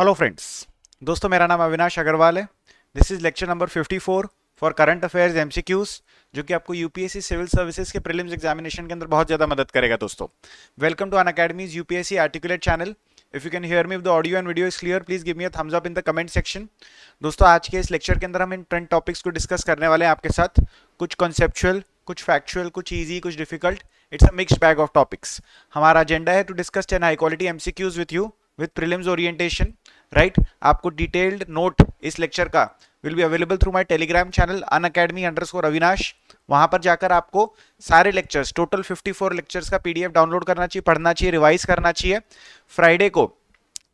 Hello friends दोस्तों मेरा नाम अविनाश अग्रवाल है this is lecture number 54 for current affairs MCQs जो कि आपको यूपीएससी सिविल सर्विसेज के प्रीलिम्स एग्जामिनेशन के अंदर बहुत ज़्यादा मदद करेगा दोस्तों welcome to Unacademy's UPSC articulate channel if you can hear me the audio and video is clear please give me thumbs up in the comment section दोस्तों आज के इस लेक्चर के अंदर हम इन ट्रेंड टॉपिक्स को discuss करने वाले हैं आपके साथ कुछ कॉन्सेप्चुअल कुछ फैक्चुअल कुछ ईजी कुछ difficult it's a mixed bag of topics हमारा एजेंडा है to discuss ten high quality MCQs with you with prelims orientation right आपको डिटेल्ड नोट इस लेक्चर का will be available through my telegram channel on academy underscore Avinash वहां पर जाकर आपको सारे लेक्चर्स टोटल 54 लेक्चर्स का पीडीएफ डाउनलोड करना चाहिए पढ़ना चाहिए रिवाइज करना चाहिए फ्राइडे को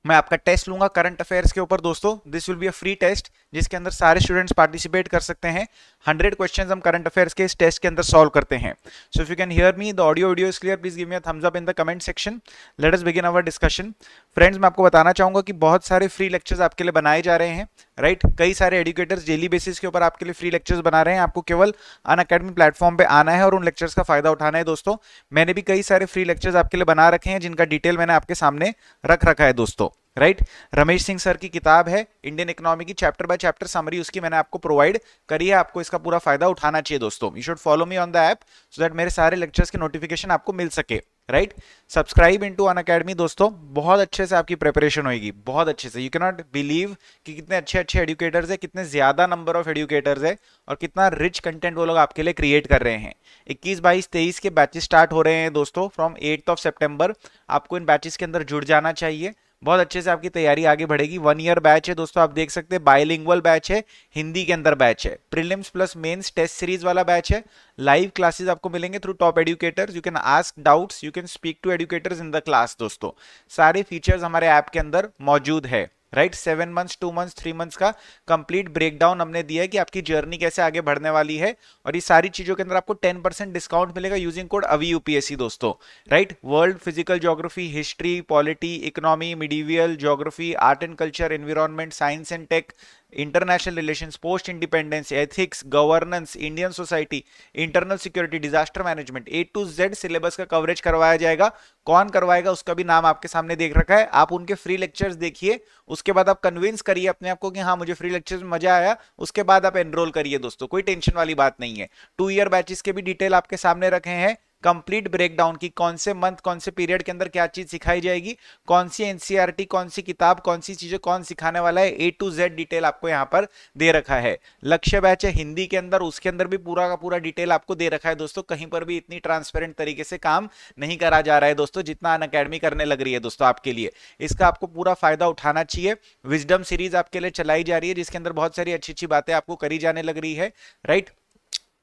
मैं आपका टेस्ट लूंगा करंट अफेयर्स के ऊपर दोस्तों this will be a free test जिसके अंदर सारे स्टूडेंट्स पार्टिसिपेट कर सकते हैं हंड्रेड क्वेश्चन हम करंट अफेयर्स के इस टेस्ट के अंदर सॉल्व करते हैं so if you can hear me the audio video is clear please give me thumbs up in the comment section let us begin our discussion friends मैं आपको बताना चाहूंगा कि बहुत सारे फ्री लेक्चर्स आपके लिए बनाए जा रहे हैं राइट right? कई सारे एडुकेटर्स डेली बेसिस के ऊपर आपके लिए फ्री लेक्चर्स बना रहे हैं आपको केवल अन अकेडमी प्लेटफॉर्म पर आना है और उन लेक्चर्स का फायदा उठाना है दोस्तों मैंने भी कई सारे फ्री लेक्चर्स आपके लिए बना रखे हैं जिनका डिटेल मैंने आपके सामने रख रखा है दोस्तों राइट रमेश सिंह सर की किताब है इंडियन इकोनॉमी की चैप्टर बाय चैप्टर समरी उसकी मैंने आपको प्रोवाइड करी है आपको इसका पूरा फायदा उठाना चाहिए दोस्तों you should follow me on the app so that मेरे सारे लेक्चर्स के नोटिफिकेशन आपको मिल सके right subscribe into Unacademy दोस्तों बहुत अच्छे से आपकी प्रिपरेशन होगी बहुत अच्छे से यू के नॉट बिलीव कि कितने अच्छे अच्छे एडुकेटर्स है कितने ज्यादा नंबर ऑफ एडुकेटर्स है और कितना रिच कंटेंट वो लोग आपके लिए क्रिएट कर रहे हैं इक्कीस बाईस तेईस के बैचेस स्टार्ट हो रहे हैं दोस्तों फ्रॉम एट्थ ऑफ सेप्टेम्बर आपको इन बैचेस के अंदर जुड़ जाना चाहिए बहुत अच्छे से आपकी तैयारी आगे बढ़ेगी वन ईयर बैच है दोस्तों आप देख सकते हैं बायलिंगुअल बैच है हिंदी के अंदर बैच है prelims plus mains test series वाला बैच है लाइव क्लासेस आपको मिलेंगे through top educators you can ask doubts you can speak to educators in the class दोस्तों सारे फीचर्स हमारे ऐप के अंदर मौजूद है right seven months two months three months का कंप्लीट ब्रेकडाउन हमने दिया है कि आपकी जर्नी कैसे आगे बढ़ने वाली है और ये सारी चीजों के अंदर आपको टेन परसेंट डिस्काउंट मिलेगा यूजिंग कोड अवी यूपीएससी दोस्तों right world physical geography history polity economy medieval geography art and culture environment science and tech international relation post independence ethics governance Indian society internal security disaster management A to Z syllabus का coverage करवाया जाएगा कौन करवाएगा उसका भी नाम आपके सामने देख रखा है आप उनके फ्री लेक्चर्स देखिए उसके बाद आप कन्विंस करिए अपने आपको कि हाँ मुझे फ्री लेक्चर्स में मजा आया उसके बाद आप एनरोल करिए दोस्तों कोई टेंशन वाली बात नहीं है टू ईयर बैचेस के भी डिटेल आपके सामने रखे हैं कंप्लीट ब्रेकडाउन की कौन से मंथ कौन से पीरियड के अंदर क्या चीज सिखाई जाएगी कौन सी एनसीईआरटी e कौन सी किताब कौन सी चीजें कौन सिखाने वाला है ए टू जेड डिटेल आपको यहाँ पर दे रखा है लक्ष्य बैच है हिंदी के अंदर उसके अंदर भी पूरा का पूरा डिटेल आपको दे रखा है दोस्तों कहीं पर भी इतनी ट्रांसपेरेंट तरीके से काम नहीं करा जा रहा है दोस्तों जितना अन अकेडमी करने लग रही है दोस्तों आपके लिए इसका आपको पूरा फायदा उठाना चाहिए विजडम सीरीज आपके लिए चलाई जा रही है जिसके अंदर बहुत सारी अच्छी अच्छी बातें आपको करी जाने लग रही है right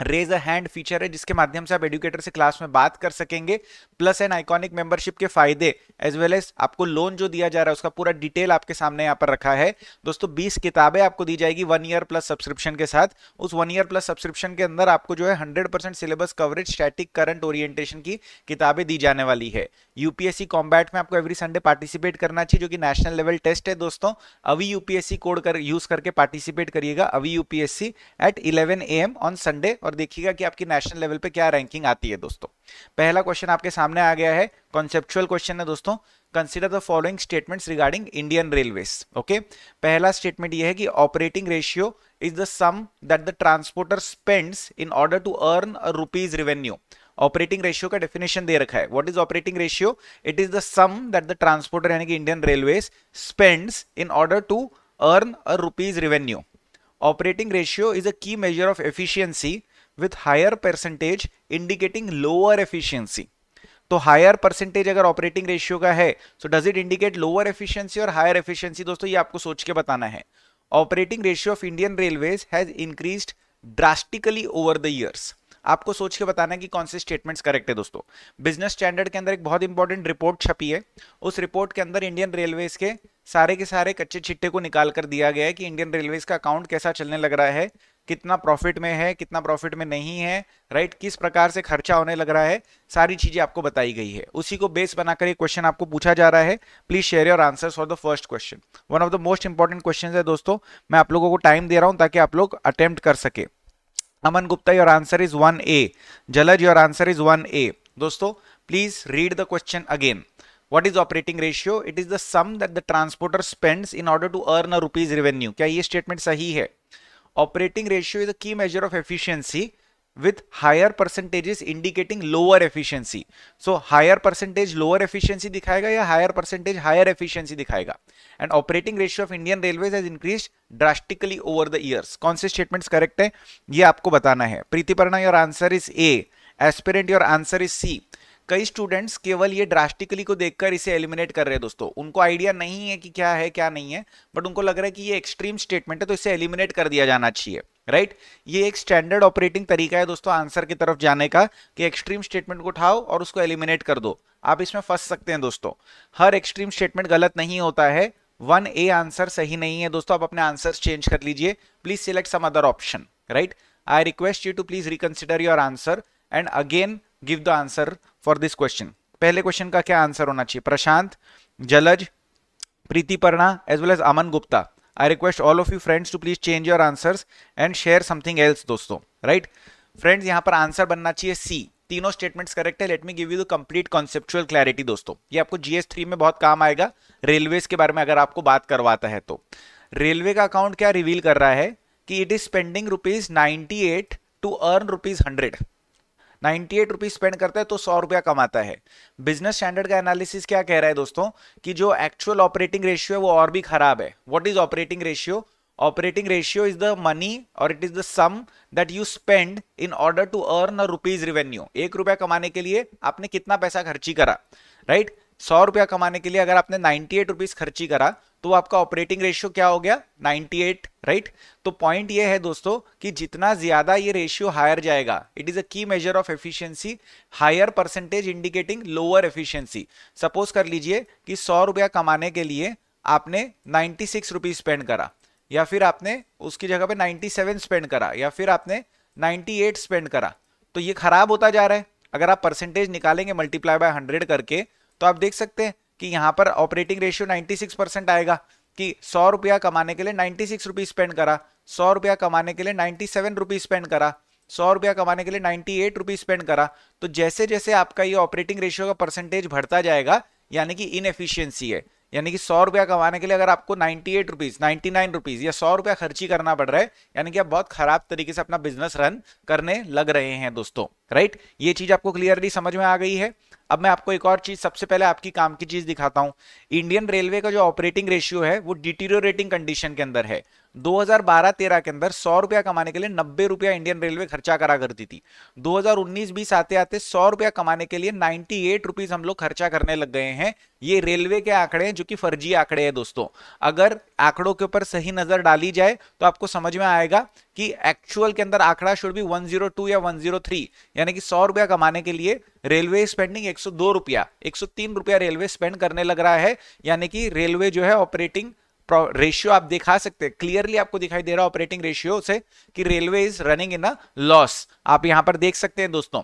raise a hand feature है जिसके माध्यम से आप एडुकेटर से क्लास में बात कर सकेंगे प्लस एन आइकॉनिक मेंबरशिप के फायदे एज वेल एज आपको लोन जो दिया जा रहा है उसका पूरा डिटेल आपके सामने यहाँ पर रखा है दोस्तों 20 किताबें आपको दी जाएगी वन ईयर प्लस सब्सक्रिप्शन के साथ उस वन ईयर प्लस सब्सक्रिप्शन के अंदर आपको जो है hundred syllabus coverage static current orientation की किताबें दी जाने वाली है यूपीएससी कॉम्बैट में आपको एवरी संडे पार्टिसिपेट करना चाहिए जो कि नेशनल लेवल टेस्ट है दोस्तों अभी यूपीएससी कोड कर यूज करके पार्टिसिपेट करिएगा अभी UPSC at eleven a on Sunday और और देखिएगा कि आपकी नेशनल लेवल पे क्या रैंकिंग आती है दोस्तों पहला क्वेश्चन आपके सामने आ गया है कॉन्सेप्चुअल क्वेश्चन है दोस्तों consider the following statements regarding Indian railways okay पहला स्टेटमेंट यह है कि operating ratio is the sum that the transporter spends in order to earn rupees revenue operating ratio का डेफिनेशन दे रखा है what is operating ratio it is the sum that the transporter यानी कि Indian railways spends in order to earn a rupees revenue operating ratio is a key measure of efficiency with higher percentage indicating lower efficiency तो higher percentage अगर operating ratio का है so does it indicate lower efficiency और higher efficiency दोस्तों ये आपको सोच के बताना है operating ratio of Indian railways has increase drastically over the years आपको सोच के बताना है कि कौन से स्टेटमेंट्स करेक्ट है दोस्तों बिजनेस स्टैंडर्ड के अंदर एक बहुत इंपॉर्टेंट रिपोर्ट छपी है उस रिपोर्ट के अंदर इंडियन रेलवेज के सारे के सारे कच्चे छिट्टे को निकाल कर दिया गया है कि इंडियन रेलवेज का अकाउंट कैसा चलने लग रहा है कितना प्रॉफिट में है कितना प्रॉफिट में नहीं है राइट किस प्रकार से खर्चा होने लग रहा है सारी चीजें आपको बताई गई है उसी को बेस बनाकर ये क्वेश्चन आपको पूछा जा रहा है please share your answer for the first question one of the most important question है दोस्तों मैं आप लोगों को टाइम दे रहा हूं ताकि आप लोग अटेम्प्ट कर सके Aman Gupta your answer is one A Jalaj your answer is one A दोस्तों please read the question again what is operating ratio it is the sum that the transporter spends in order to earn a rupees revenue क्या ये statement सही है operating ratio is a key measure of efficiency with higher percentages indicating lower efficiency so higher percentage lower efficiency दिखाएगा या higher percentage higher efficiency दिखाएगा and operating ratio of Indian railway has increase drastically over the years कौन से statement correct है यह आपको बताना है Pritiparna your answer is A aspirant your answer is C कई स्टूडेंट्स केवल ये ड्रास्टिकली को देखकर इसे एलिमिनेट कर रहे हैं दोस्तों उनको आइडिया नहीं है कि क्या है क्या नहीं है बट उनको लग रहा है कि ये एक्सट्रीम स्टेटमेंट है तो इसे एलिमिनेट कर दिया जाना चाहिए राइट right? ये एक स्टैंडर्ड ऑपरेटिंग तरीका है दोस्तों आंसर की तरफ जाने का कि एक्सट्रीम स्टेटमेंट को उठाओ और उसको एलिमिनेट कर दो आप इसमें फंस सकते हैं दोस्तों हर एक्सट्रीम स्टेटमेंट गलत नहीं होता है वन ए आंसर सही नहीं है दोस्तों आप अपने आंसर चेंज कर लीजिए please select some other option right I request you to please reconsider your answer and again give the answer for this question पहले क्वेश्चन का क्या आंसर होना चाहिए Prashant Jalaj Pritiparna as well as Aman Gupta I request all of you friends to please change your answers and share something else दोस्तों right friends यहां पर answer बनना चाहिए सी तीनों स्टेटमेंट्स करेक्ट है let me give you the complete conceptual clarity दोस्तों ये आपको जीएस थ्री में बहुत काम आएगा रेलवे के बारे में अगर आपको बात करवाता है तो रेलवे का अकाउंट क्या रिवील कर रहा है कि it is spending rupees ninety eight to earn rupees hundred ninety eight rupees spend करता है तो सौ रुपया कमाता है बिजनेस स्टैंडर्ड का एनालिसिस क्या कह रहा है दोस्तों कि जो एक्चुअल ऑपरेटिंग रेशियो है वो और भी खराब है what is operating ratio operating ratio is the money और it is the sum that you spend in order to earn rupees revenue एक रुपया कमाने के लिए आपने कितना पैसा खर्ची करा राइट right? सौ रुपया कमाने के लिए अगर आपने नाइन्टी एट रुपीज खर्ची करा तो आपका ऑपरेटिंग रेशियो क्या हो गया 98 राइट right? तो पॉइंट ये है दोस्तों कि जितना ज्यादा ये रेशियो हायर जाएगा it is a key measure of efficiency higher percentage indicating lower efficiency suppose कर लीजिए कि सौ रुपया कमाने के लिए आपने नाइन्टी सिक्स स्पेंड करा या फिर आपने उसकी जगह पे 97 स्पेंड करा या फिर आपने 98 स्पेंड करा तो ये खराब होता जा रहा है अगर आप परसेंटेज निकालेंगे मल्टीप्लाई बाय 100 करके तो आप देख सकते हैं कि यहाँ पर ऑपरेटिंग रेशियो 96 परसेंट आएगा कि सौ रुपया कमाने के लिए नाइन्टी सिक्स रुपीज स्पेंड करा सौ रुपया कमाने के लिए नाइन्टी सेवन रुपीज स्पेंड करा सौ रुपया कमाने के लिए नाइन्टी एट रुपीज स्पेंड करा तो जैसे जैसे आपका ये ऑपरेटिंग रेशियो का परसेंटेज बढ़ता जाएगा यानी कि इनएफिशियंसी है यानी कि सौ रुपया कमाने के लिए अगर आपको ninety eight rupees ninety nine rupees या सौ रुपया खर्ची करना पड़ रहा है यानी कि आप बहुत खराब तरीके से अपना बिजनेस रन करने लग रहे हैं दोस्तों राइट ये चीज आपको क्लियरली समझ में आ गई है अब मैं आपको एक और चीज सबसे पहले आपकी काम की चीज दिखाता हूं इंडियन रेलवे का जो ऑपरेटिंग रेशियो है वो डिटीरियोरेटिंग कंडीशन के अंदर है 2012-13 के अंदर सौ रुपया कमाने के लिए नब्बे रुपया इंडियन रेलवे खर्चा करा करती थी 2019-20 आते आते सौ रुपया कमाने के लिए 98 रुपीस हम लोग खर्चा करने लग गए हैं ये रेलवे के आंकड़े हैं जो कि फर्जी आंकड़े हैं दोस्तों अगर आंकड़ों के ऊपर सही नजर डाली जाए तो आपको समझ में आएगा कि एक्चुअल के अंदर आंकड़ा शुड भी वन या वन यानी कि सौ रुपया कमाने के लिए रेलवे स्पेंडिंग एक रुपया 103 रुपया रेलवे स्पेंड करने लग रहा है यानी कि रेलवे जो है ऑपरेटिंग रेशियो आप दिखा सकते हैं क्लियरली आपको दिखाई दे रहा है ऑपरेटिंग रेशियो से कि railway is running in a loss आप यहां पर देख सकते हैं दोस्तों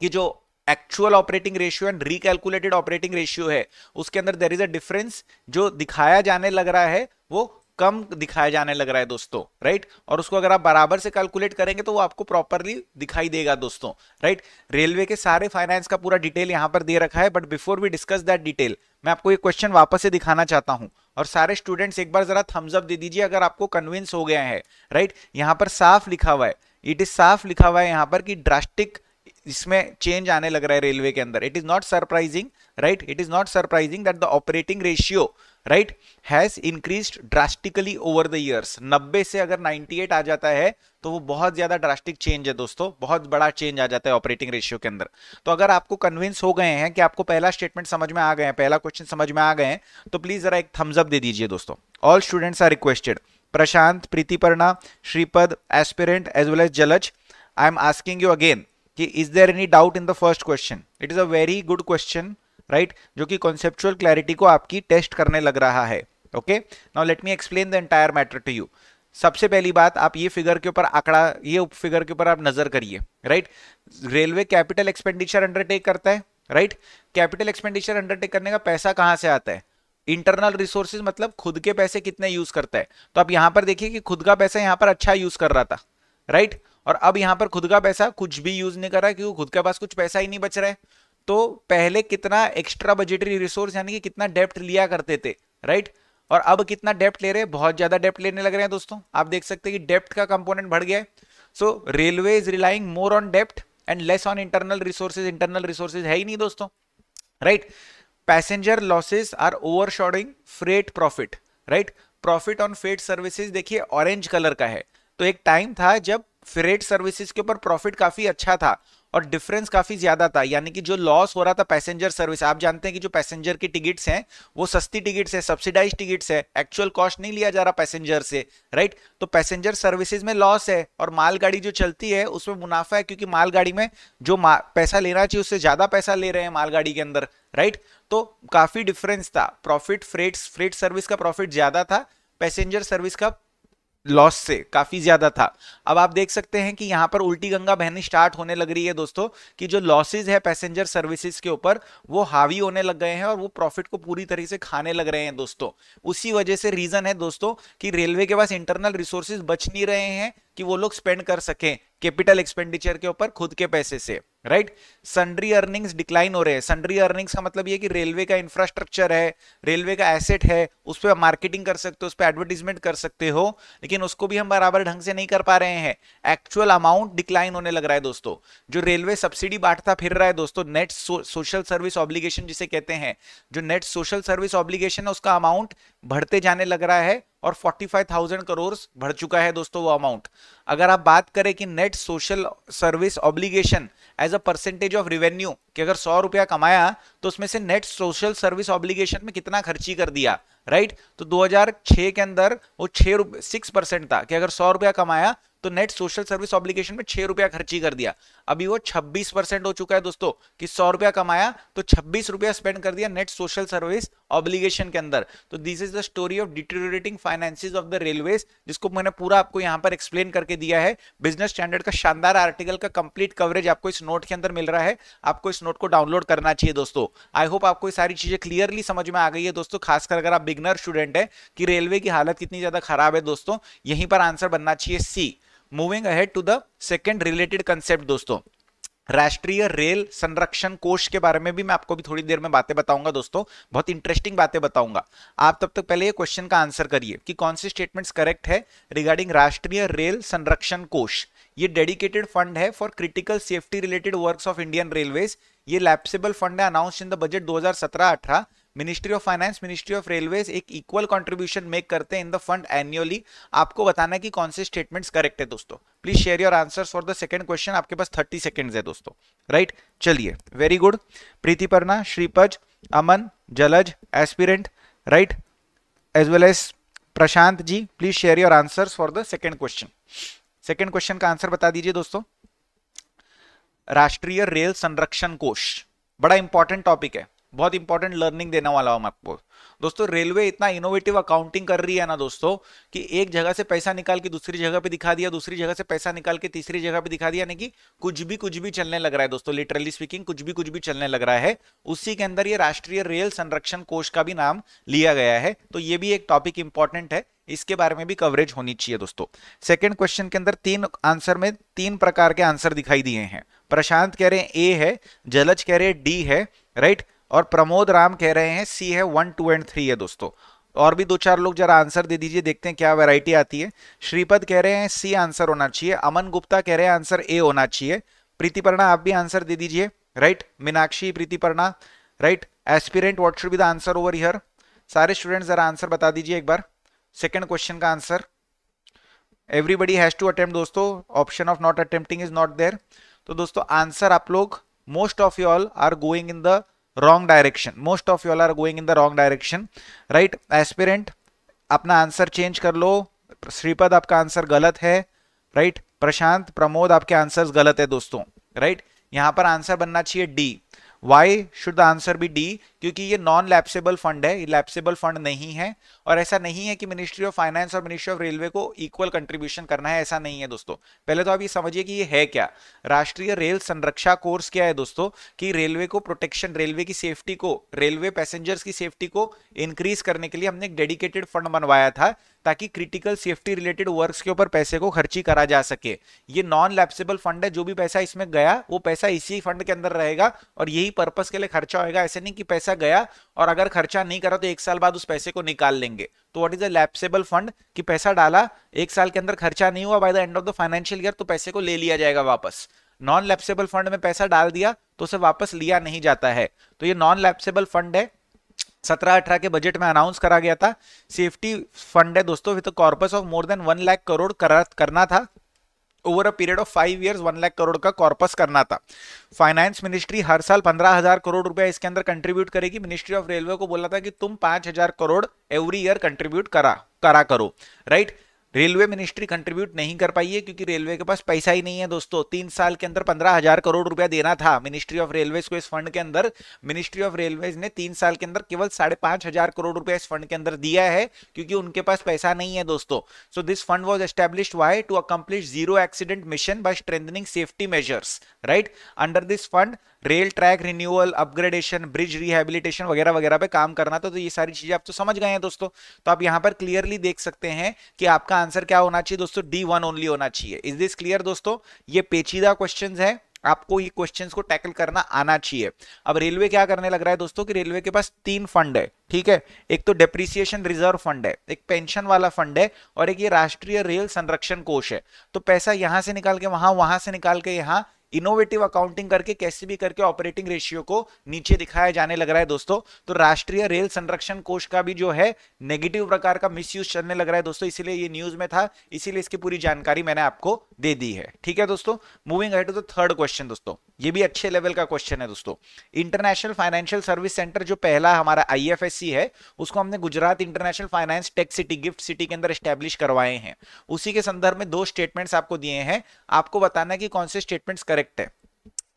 कि जो actual operating ratio and recalculated operating ratio है उसके अंदर देर इज अ डिफरेंस जो दिखाया जाने लग रहा है वो कम दिखाया जाने लग रहा है दोस्तों राइट और उसको अगर आप बराबर से कैलकुलेट करेंगे तो वो आपको प्रॉपरली दिखाई देगा दोस्तों राइट रेलवे के सारे फाइनेंस का पूरा डिटेल यहां पर दे रखा है but before we discuss that detail मैं आपको ये क्वेश्चन वापस से दिखाना चाहता हूं और सारे स्टूडेंट्स एक बार जरा थम्स अप दे दीजिए अगर आपको कन्विंस हो गया है राइट यहाँ पर साफ लिखा हुआ है इट इज साफ लिखा हुआ है यहाँ पर कि ड्रास्टिक इसमें चेंज आने लग रहा है रेलवे के अंदर it is not surprising right it is not surprising that the operating ratio right has increase drastically over the years 90 से अगर 98 आ जाता है तो वो बहुत ज्यादा ड्रास्टिक चेंज है दोस्तों बहुत बड़ा चेंज आ जाता है ऑपरेटिंग रेशियो के अंदर तो अगर आपको कन्विंस हो गए हैं कि आपको पहला स्टेटमेंट समझ में आ गए हैं पहला क्वेश्चन समझ में आ गए हैं तो प्लीज जरा एक थम्स अप दे दीजिए दोस्तों all students are requested Prashant Pritiparna Shripad aspirant as well as Jalaj I am asking you again कि is there any doubt in the first question it is a very good question right जो कि conceptual clarity को आपकी test करने लग रहा है okay now let me explain the entire matter to you सबसे पहली बात आप ये फिगर के ऊपर आंकड़ा ये फिगर के ऊपर आप नजर करिए right railway capital expenditure undertake करता है राइट कैपिटल एक्सपेंडिचर अंडरटेक करने का पैसा कहां से आता है इंटरनल रिसोर्सेज मतलब खुद के पैसे कितने यूज करता है तो आप यहां पर देखिए कि खुद का पैसा यहां पर अच्छा यूज कर रहा था राइट और अब यहां पर खुद का पैसा कुछ भी यूज नहीं कर रहा क्योंकि खुद के पास कुछ पैसा ही नहीं बच रहा है तो पहले कितना एक्स्ट्रा बजेटरी रिसोर्स यानी कि कितना डेप्ट लिया करते थे राइट और अब कितना डेप्ट ले रहे हैं बहुत ज्यादा डेप्ट लेने लग रहे हैं दोस्तों आप देख सकते हैं कि डेप्ट का कंपोनेंट बढ़ गया है so railway is relying more on डेप्ट and less on internal resources internal resources है ही नहीं दोस्तों right passenger losses are over shadowing freight profit right profit on freight services देखिए ऑरेंज कलर का है तो एक टाइम था जब फ्रेट सर्विसेज के ऊपर प्रॉफिट काफी अच्छा था और डिफरेंस काफी ज्यादा था यानी कि जो लॉस हो रहा था पैसेंजर सर्विस आप जानते हैं कि जो पैसेंजर की टिकट्स हैं वो सस्ती टिकट्स है सब्सिडाइज टिकट्स है एक्चुअल कॉस्ट नहीं लिया जा रहा पैसेंजर से राइट तो पैसेंजर सर्विसेज में लॉस है और मालगाड़ी जो चलती है उसमें मुनाफा है क्योंकि मालगाड़ी में जो मा, पैसा लेना चाहिए उससे ज्यादा पैसा ले रहे हैं मालगाड़ी के अंदर राइट तो काफी डिफरेंस था प्रॉफिट फ्रेट फ्रेट सर्विस का प्रॉफिट ज्यादा था पैसेंजर सर्विस का लॉस से काफी ज्यादा था अब आप देख सकते हैं कि यहाँ पर उल्टी गंगा बहनी स्टार्ट होने लग रही है दोस्तों कि जो लॉसेज है पैसेंजर सर्विसेज के ऊपर वो हावी होने लग गए हैं और वो प्रॉफिट को पूरी तरह से खाने लग रहे हैं दोस्तों उसी वजह से रीजन है दोस्तों कि रेलवे के पास इंटरनल रिसोर्सेज बच नहीं रहे हैं कि वो लोग स्पेंड कर सकें कैपिटल एक्सपेंडिचर के ऊपर खुद के पैसे से राइट सन्ड्री अर्निंग्स डिक्लाइन हो रहे हैं सन्ड्री अर्निंग्स का मतलब ये कि रेलवे का इंफ्रास्ट्रक्चर है रेलवे का एसेट है उस पर मार्केटिंग कर सकते हो उस पर एडवर्टीजमेंट कर सकते हो लेकिन उसको भी हम बराबर ढंग से नहीं कर पा रहे हैं एक्चुअल अमाउंट डिक्लाइन होने लग रहा है दोस्तों जो रेलवे सब्सिडी बांटता फिर रहा है दोस्तों नेट सोशल सर्विस ऑब्लिगेशन जिसे कहते हैं जो नेट सोशल सर्विस ऑब्लिगेशन है उसका अमाउंट बढ़ते जाने लग रहा है और 45,000 करोड़ भर चुका है दोस्तों वो अमाउंट अगर आप बात करें कि net social service obligation as a percentage of revenue कि अगर सौ रुपया कमाया तो उसमें से नेट सोशल सर्विस ऑब्लिगेशन में कितना खर्ची कर दिया राइट right? तो 2006 के अंदर वो छह छः सिक्स परसेंट था कि अगर सौ रुपया कमाया तो नेट सोशल सर्विस ऑब्लिगेशन में छह रुपया खर्ची कर दिया अभी वो छब्बीस परसेंट हो चुका है दोस्तों कि सौ रुपया कमाया तो छब्बीस रुपया स्पेंड कर दिया नेट सोशल सर्विस ऑब्लिगेशन के अंदर तो this is the story of deteriorating finances of the railway जिसको मैंने पूरा आपको यहां पर एक्सप्लेन करके दिया है बिजनेस स्टैंडर्ड का शानदार आर्टिकल का कंप्लीट कवरेज आपको इस नोट के अंदर मिल रहा है आपको इस नोट को डाउनलोड करना चाहिए दोस्तों आई होप आपको सारी चीजें क्लियरली समझ में आ गई है दोस्तों खासकर अगर आप बिगनर स्टूडेंट है कि रेलवे की हालत कितनी ज्यादा खराब है दोस्तों यहीं पर आंसर बनना चाहिए C moving ahead to the second related concept दोस्तों राष्ट्रीय रेल संरक्षण कोष के बारे में भी मैं आपको भी थोड़ी देर में बातें बताऊंगा दोस्तों बहुत इंटरेस्टिंग बातें बताऊंगा आप तब तक पहले ये क्वेश्चन का आंसर करिए कि कौन सी स्टेटमेंट्स करेक्ट है रिगार्डिंग राष्ट्रीय रेल संरक्षण कोष ये डेडिकेटेड फंड है for critical safety related work of Indian railways ये लैप्सेबल फंड है अनाउंस इन द बजट दो हजार ministry of finance ministry of railway एक इक्वल कंट्रीब्यूशन मेक करते हैं इन द फंड एनुअली आपको बताना है कि कौन से स्टेटमेंट्स करेक्ट है दोस्तों please share your answer for the second question आपके पास थर्टी सेकेंड है दोस्तों राइट चलिए very good Pritiparna Shripad Aman Jalaj aspirant right as well as Prashant ji please share your answer for the second question second question का आंसर बता दीजिए दोस्तों राष्ट्रीय रेल संरक्षण कोष बड़ा इंपॉर्टेंट टॉपिक है बहुत इंपॉर्टेंट लर्निंग देने वाला हूं मैं आपको दोस्तों रेलवे इतना इनोवेटिव अकाउंटिंग कर रही है ना दोस्तों कि एक जगह से पैसा निकाल के दूसरी जगह पे दिखा दिया दूसरी जगह से पैसा निकाल के तीसरी जगह पे दिखा दिया यानी कि कुछ भी कुछ भी चलने लग रहा है दोस्तों लिटरली स्पीकिंग कुछ भी कुछ भी चलने लग रहा है उसी के अंदर ये राष्ट्रीय रेल संरक्षण कोष का भी नाम लिया गया है तो ये भी एक टॉपिक इंपॉर्टेंट है इसके बारे में भी कवरेज होनी चाहिए दोस्तों सेकेंड क्वेश्चन के अंदर तीन आंसर में तीन प्रकार के आंसर दिखाई दिए हैं प्रशांत कह रहे हैं ए है जलज कह रहे हैं डी है राइट right? और प्रमोद राम कह रहे हैं सी है वन टू एंड थ्री है दोस्तों और भी दो चार लोग जरा आंसर दे दीजिए देखते हैं क्या वैरायटी आती है श्रीपद कह रहे हैं सी आंसर होना चाहिए अमन गुप्ता कह रहे हैं आंसर ए होना चाहिए प्रीतिपर्णा आप भी आंसर दे दीजिए right Meenakshi Pritiparna right aspirant what should be the answer over here सारे स्टूडेंट जरा आंसर बता दीजिए एक बार सेकेंड क्वेश्चन का answer everybody has to attempt दोस्तों option of not attempting is not there तो दोस्तों आंसर आप लोग most of you all are going in the wrong direction most of you all are going in the wrong direction right aspirant अपना answer change कर लो श्रीपद आपका answer गलत है राइट right? प्रशांत प्रमोद आपके आंसर्स गलत है दोस्तों राइट right? यहां पर आंसर बनना चाहिए D why should the answer be D क्योंकि ये नॉन लैप्सेबल फंड है लैप्सेबल फंड नहीं है और ऐसा नहीं है कि मिनिस्ट्री ऑफ फाइनेंस और मिनिस्ट्री ऑफ रेलवे को इक्वल कंट्रीब्यूशन करना है ऐसा नहीं है दोस्तों पहले तो आप ये समझिए कि ये है क्या राष्ट्रीय रेल संरक्षा कोर्स क्या है दोस्तों कि रेलवे को प्रोटेक्शन रेलवे की सेफ्टी को रेलवे पैसेंजर्स की सेफ्टी को इंक्रीज करने के लिए हमने एक डेडिकेटेड फंड बनवाया था ताकि क्रिटिकल सेफ्टी रिलेटेड वर्क्स के ऊपर पैसे को खर्ची करा जा सके ये नॉन लैप्सेबल फंड है जो भी पैसा इसमें गया वो पैसा इसी फंड के अंदर रहेगा और यही पर्पज के लिए खर्चा होगा ऐसे नहीं कि पैसा गया और अगर खर्चा नहीं करा तो एक साल बाद उस पैसे को निकाल लेंगे तो what is a lapsable fund कि पैसा डाला एक साल के अंदर खर्चा नहीं हुआ by the end of the financial year तो पैसे को ले लिया जाएगा वापस नॉन लैप्सेबल फंड में पैसा डाल दिया तो उसे वापस लिया नहीं जाता है तो ये नॉन लैप्सेबल फंड है सत्रह अठारह के बजट में अनाउंस करा गया था सेफ्टी फंड है दोस्तों with corpus of more than one lakh crore करना था over a period of five years one lakh crore का कॉर्पस करना था फाइनेंस मिनिस्ट्री हर साल पंद्रह हजार करोड़ रुपया इसके अंदर कंट्रीब्यूट करेगी मिनिस्ट्री ऑफ रेलवे को बोला था कि तुम पांच हजार करोड़ एवरी ईयर कंट्रीब्यूट करा करा करो right right? Railway ministry contribute नहीं कर पाई है क्योंकि रेलवे के पास पैसा ही नहीं है दोस्तों तीन साल के अंदर पंद्रह हजार करोड़ रुपया देना था मिनिस्ट्री ऑफ रेलवेज को इस फंड के अंदर मिनिस्ट्री ऑफ रेलवेज ने तीन साल के अंदर केवल साढ़े पांच हजार करोड़ रुपया इस फंड के अंदर दिया है क्योंकि उनके पास पैसा नहीं है दोस्तों so this fund was establish why to accomplish zero accident mission by strengthening safety measures right under this fund rail track renewal upgradation bridge rehabilitation वगैरह वगैरह पे काम करना था तो, तो ये सारी चीजें आप तो समझ गए हैं दोस्तों तो आप यहां पर क्लियरली देख सकते हैं कि आपका आंसर क्या होना चाहिए दोस्तों डी वन ओनली होना चाहिए इज दिस क्लियर दोस्तों ये पेचीदा क्वेश्चन है आपको ये क्वेश्चंस को टैकल करना आना चाहिए अब रेलवे क्या करने लग रहा है दोस्तों कि रेलवे के पास तीन फंड है ठीक है एक तो डेप्रिसिएशन रिजर्व फंड है एक पेंशन वाला फंड है और एक ये राष्ट्रीय रेल संरक्षण कोष है तो पैसा यहां से निकाल के वहां वहां से निकाल के यहाँ इनोवेटिव अकाउंटिंग करके कैसे भी करके ऑपरेटिंग रेशियो को नीचे दिखाया जाने लग रहा है दोस्तों तो राष्ट्रीय रेल संरक्षण कोष का भी जो है नेगेटिव प्रकार का मिस चलने लग रहा है दोस्तों इसीलिए ये न्यूज में था इसीलिए इसकी पूरी जानकारी मैंने आपको दे दी है ठीक है दोस्तों moving ahead to third question दोस्तों ये भी अच्छे लेवल का क्वेश्चन है दोस्तों इंटरनेशनल फाइनेंशियल सर्विस सेंटर जो पहला हमारा आईएफएससी है उसको हमने Gujarat international finance tech city gift city के अंदर स्टैब्लिश करवाए हैं उसी के संदर्भ में दो स्टेटमेंट्स आपको दिए हैं आपको बताना कि कौन से स्टेटमेंट्स करेक्ट करेक्ट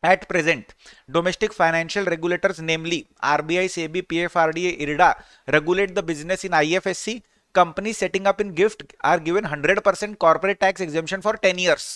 है at present domestic financial regulators namely RBI SEBI the IRDA regulate the business in I F S C company setting up in GIFT are given hundred percent corporate tax exemption for ten years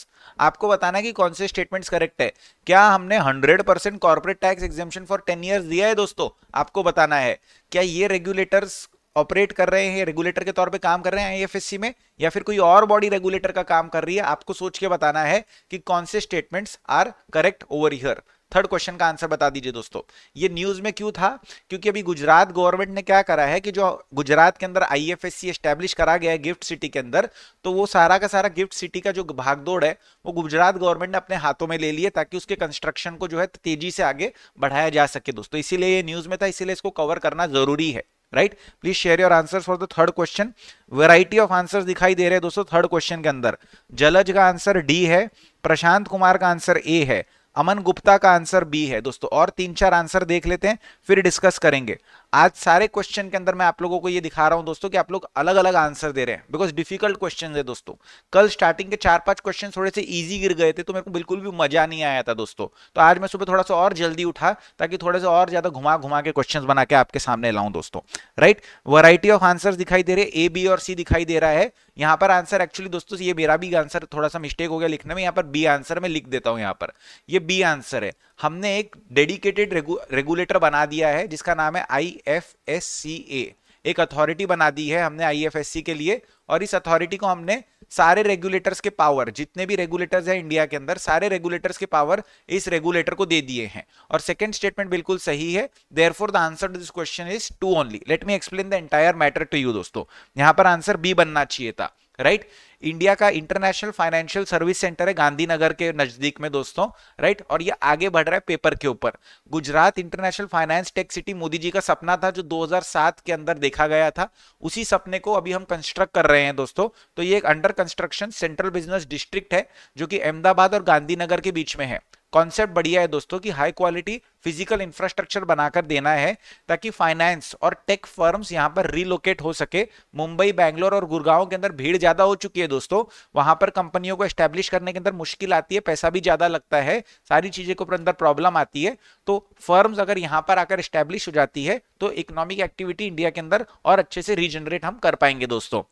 आपको बताना कि कौन से statement correct है क्या हमने hundred percent corporate tax exemption for ten years दिया है दोस्तों आपको बताना है क्या ये रेगुलेटर्स ऑपरेट कर रहे हैं रेगुलेटर के तौर पे काम कर रहे हैं आईएफएससी में या फिर कोई और बॉडी रेगुलेटर का काम कर रही है आपको सोच के बताना है कि कौन से statements are correct over here third question का आंसर बता दीजिए दोस्तों ये न्यूज में क्यों था क्योंकि अभी गुजरात गवर्नमेंट ने क्या करा है कि जो गुजरात के अंदर I F S C establish करा गया है गिफ्ट सिटी के अंदर तो वो सारा का सारा गिफ्ट सिटी का जो भागदौड़ है वो गुजरात गवर्नमेंट ने अपने हाथों में ले लिया ताकि उसके कंस्ट्रक्शन को जो है तेजी से आगे बढ़ाया जा सके दोस्तों इसीलिए ये न्यूज में था इसीलिए इसको कवर करना जरूरी है right please share your answer for the third question variety of answer दिखाई दे रहे हैं दोस्तों थर्ड क्वेश्चन के अंदर जलज का आंसर डी है प्रशांत कुमार का आंसर ए है अमन गुप्ता का आंसर बी है दोस्तों और तीन चार आंसर देख लेते हैं फिर डिस्कस करेंगे आज सारे क्वेश्चन के अंदर मैं आप लोगों को ये दिखा रहा हूं दोस्तों कि आप लोग अलग अलग आंसर दे रहे हैं बिकॉज डिफिकल्ट क्वेश्चन है दोस्तों कल स्टार्टिंग के चार पांच क्वेश्चन थोड़े से ईजी गिर गए थे तो मेरे को बिल्कुल भी मजा नहीं आया था दोस्तों तो आज मैं सुबह थोड़ा सा और जल्दी उठा ताकि थोड़े से और ज्यादा घुमा घुमा के क्वेश्चन बना के आपके सामने लाऊं दोस्तों राइट वराइटी ऑफ आंसर दिखाई दे रहे ए बी और सी दिखाई दे रहा है यहाँ पर आंसर एक्चुअली दोस्तों ये मेरा भी आंसर थोड़ा सा मिस्टेक हो गया लिखने में यहाँ पर बी आंसर में लिख देता हूँ यहाँ पर ये बी आंसर है हमने एक डेडिकेटेड रेगुलेटर बना दिया है जिसका नाम है आई एफ एस सी ए एक अथॉरिटी बना दी है हमने आई एफ एस सी के लिए और इस अथॉरिटी को हमने सारे रेगुलेटर्स के पावर जितने भी रेगुलेटर्स हैं इंडिया के अंदर सारे रेगुलेटर्स के पावर इस रेगुलेटर को दे दिए हैं और सेकंड स्टेटमेंट बिल्कुल सही है therefore the answer to this question is two only let me explain the entire matter to you दोस्तों यहां पर आंसर बी बनना चाहिए था राइट इंडिया का इंटरनेशनल फाइनेंशियल सर्विस सेंटर है गांधीनगर के नजदीक में दोस्तों राइट और ये आगे बढ़ रहा है पेपर के ऊपर Gujarat international finance tech city Modi ji का सपना था जो 2007 के अंदर देखा गया था उसी सपने को अभी हम कंस्ट्रक्ट कर रहे हैं दोस्तों तो ये एक under construction central business district है जो कि अहमदाबाद और गांधीनगर के बीच में है कॉन्सेप्ट बढ़िया है दोस्तों कि हाई क्वालिटी फिजिकल इंफ्रास्ट्रक्चर बनाकर देना है ताकि फाइनेंस और टेक फर्म्स यहाँ पर रिलोकेट हो सके मुंबई बैंगलोर और गुड़गांव के अंदर भीड़ ज्यादा हो चुकी है दोस्तों वहां पर कंपनियों को एस्टेब्लिश करने के अंदर मुश्किल आती है पैसा भी ज्यादा लगता है सारी चीजें के ऊपर अंदर प्रॉब्लम आती है तो फर्म्स अगर यहाँ पर आकर एस्टेब्लिश हो जाती है तो इकोनॉमिक एक्टिविटी इंडिया के अंदर और अच्छे से रीजनरेट हम कर पाएंगे दोस्तों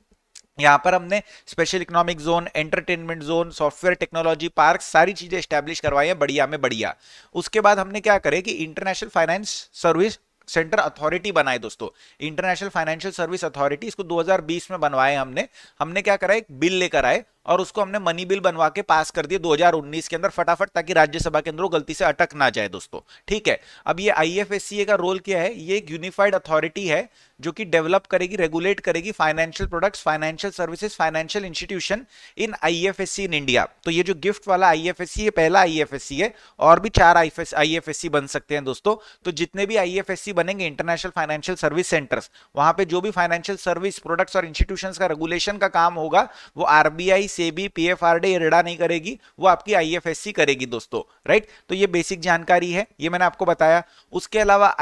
यहाँ पर हमने special economic zone entertainment zone software technology park सारी चीजें स्टैब्लिश करवाई हैं बढ़िया में बढ़िया उसके बाद हमने क्या करे कि international finance service centre authority बनाए दोस्तों इंटरनेशनल फाइनेंशियल सर्विस अथॉरिटी इसको 2020 में बनवाए हमने हमने क्या करा एक बिल लेकर आए और उसको हमने मनी बिल बनवा के पास कर दिया 2019 के अंदर फटाफट ताकि राज्यसभा के अंदर वो गलती से अटक ना जाए दोस्तों ठीक है अब ये आई का रोल क्या है ये एक यूनिफाइड अथॉरिटी है जो कि डेवलप करेगी रेगुलेट करेगी financial products financial services financial institution in IFSC in India तो ये जो गिफ्ट वाला आईएफएससी है पहला आईएफएससी है और भी चार आईएफएससी बन सकते हैं दोस्तों तो जितने भी आईएफएससी बनेंगे इंटरनेशनल फाइनेंशियल सर्विस सेंटर्स वहां पर जो भी फाइनेंशियल सर्विस प्रोडक्ट्स और इंस्टीट्यूशन का रेगुलेशन का काम होगा वो आरबीआई से भी पीएफआरडी रेडा नहीं करेगी वो आपकी आईएफएससी करेगी दोस्तों राइट तो ये बेसिक जानकारी है ये मैंने आपको बताया उसके अलावा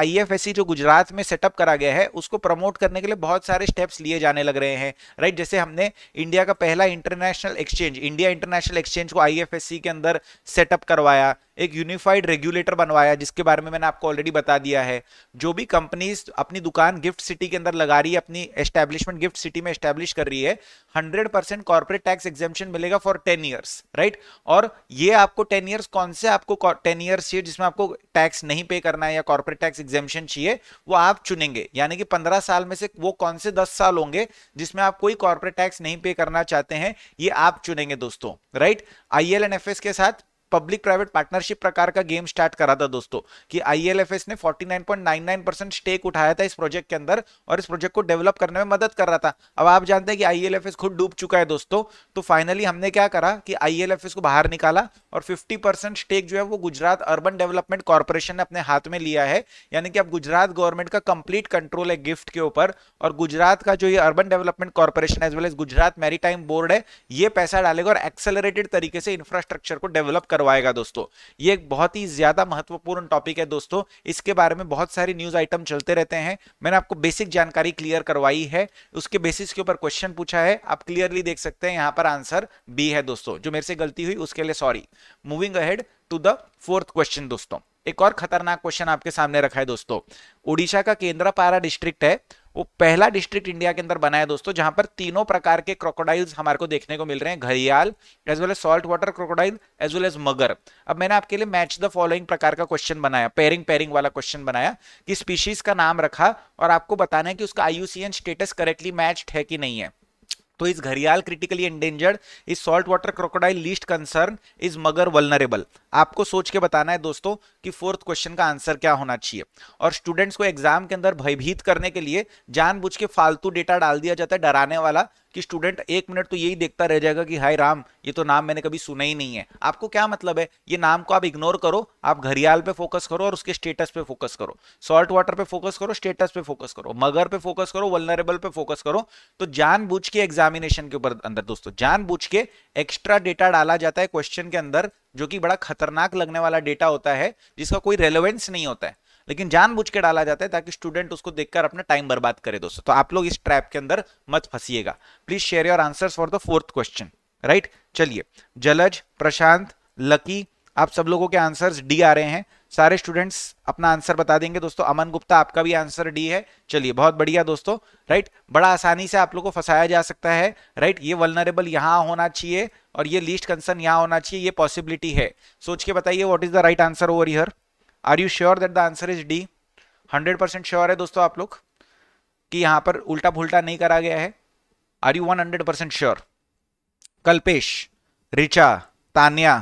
सी जो गुजरात में सेटअप करा गया है उसको प्रमोट करने के लिए बहुत सारे स्टेप्स लिए जाने लग रहे हैं राइट जैसे हमने इंडिया का पहला international exchange India international exchange को सी के अंदर सेटअप करवाया एक यूनिफाइड रेगुलेटर बनवाया जिसके बारे में मैंने आपको ऑलरेडी बता दिया है जो भी कंपनीज अपनी दुकान गिफ्ट सिटी के अंदर लगा रही है अपनी एस्टेब्लिशमेंट गिफ्ट सिटी में एस्टेब्लिश कर रही है 100 परसेंट कॉर्पोरेट टैक्स एग्जेम्पन मिलेगा फॉर 10 ईयर्स राइट और ये आपको 10 ईयर्स कौन से आपको 10 ईयर्स चाहिए जिसमें आपको टैक्स नहीं पे करना है या कॉर्पोरेट टैक्स एग्जेम्पन चाहिए वो आप चुनेंगे यानी कि पंद्रह साल में से वो कौन से दस साल होंगे जिसमें आप कोई कॉर्पोरेट टैक्स नहीं पे करना चाहते हैं ये आप चुनेंगे दोस्तों right I L and F के साथ पब्लिक प्राइवेट पार्टनरशिप प्रकार का गेम स्टार्ट करा था दोस्तों कि आईएलएफएस ने 49.99 परसेंट स्टेक उठाया था इस प्रोजेक्ट के अंदर और इस प्रोजेक्ट को डेवलप करने में मदद कर रहा था अब आप जानते हैं कि आईएलएफएस खुद डूब चुका है दोस्तों तो फाइनली हमने क्या करा कि आईएलएफएस को बाहर निकाला और फिफ्टी स्टेक जो है वो गुजरात अर्बन डेवलपमेंट कॉर्पोरेशन ने अपने हाथ में लिया है यानी कि अब गुजरात गवर्नमेंट का कंप्लीट कंट्रोल है गिफ्ट के ऊपर और गुजरात का जो ये urban development corporation as well as Gujarat maritime board है ये पैसा डालेगा और एक्सेलरेटेड तरीके से इंफ्रास्ट्रक्चर को डेवलप करवाएगा दोस्तों ये एक बहुत ही ज्यादा महत्वपूर्ण टॉपिक है दोस्तों इसके बारे में बहुत सारी न्यूज आइटम चलते रहते हैं मैंने आपको बेसिक जानकारी क्लियर करवाई है उसके बेसिस के ऊपर क्वेश्चन पूछा है आप क्लियरली देख सकते हैं यहाँ पर आंसर बी है दोस्तों जो मेरे से गलती हुई उसके लिए sorry moving ahead to the fourth question दोस्तों एक और खतरनाक क्वेश्चन आपके सामने रखा है दोस्तों उड़ीसा का केंद्रापारा डिस्ट्रिक्ट है वो पहला डिस्ट्रिक्ट इंडिया के अंदर बना है दोस्तों जहां पर तीनों प्रकार के क्रोकोडाइल्स हमारे को देखने को मिल रहे हैं घड़ियाल as well as salt water crocodile as well as mugger अब मैंने आपके लिए मैच द फॉलोइंग प्रकार का क्वेश्चन बनाया पेरिंग पेरिंग वाला क्वेश्चन बनाया कि स्पीशीज का नाम रखा और आपको बताना है कि उसका आईयूसीएन स्टेटस करेक्टली मैच्ड है कि नहीं है तो इस घरियाल क्रिटिकली एंडेंजर्ड इस salt water crocodile least concern is mugger vulnerable आपको सोच के बताना है दोस्तों कि फोर्थ क्वेश्चन का आंसर क्या होना चाहिए और स्टूडेंट्स को एग्जाम के अंदर भयभीत करने के लिए जानबूझ के फालतू डेटा डाल दिया जाता है डराने वाला कि स्टूडेंट एक मिनट तो यही देखता रह जाएगा कि हाय राम ये तो नाम मैंने कभी सुना ही नहीं है आपको क्या मतलब है ये नाम को आप इग्नोर करो आप घरियाल पे फोकस करो और उसके स्टेटस पे फोकस करो सॉल्ट वाटर पे फोकस करो स्टेटस पे फोकस करो मगर पे फोकस करो वलनरेबल पे फोकस करो तो जान के एग्जामिनेशन के ऊपर अंदर दोस्तों जान के एक्स्ट्रा डेटा डाला जाता है क्वेश्चन के अंदर जो कि बड़ा खतरनाक लगने वाला डेटा होता है जिसका कोई रेलिवेंस नहीं होता है लेकिन जानबूझ के डाला जाता है ताकि स्टूडेंट उसको देखकर अपना टाइम बर्बाद करे दोस्तों तो आप लोग इस ट्रैप के अंदर मत फंसीएगा please share your answer for the fourth question right चलिए जलज प्रशांत लकी आप सब लोगों के आंसर डी आ रहे हैं सारे स्टूडेंट्स अपना आंसर बता देंगे दोस्तों अमन गुप्ता आपका भी आंसर डी है चलिए बहुत बढ़िया दोस्तों राइट बड़ा आसानी से आप लोग को फंसाया जा सकता है राइट ये वलनरेबल यहाँ होना चाहिए और ये लीस्ट कंसर्न यहाँ होना चाहिए ये पॉसिबिलिटी है सोच के बताइए what is the right answer over here are you sure that the answer is D hundred percent sure है दोस्तों आप लोग कि यहां पर उल्टा फुलटा नहीं करा गया है are you one hundred percent sure Kalpesh Richa Tania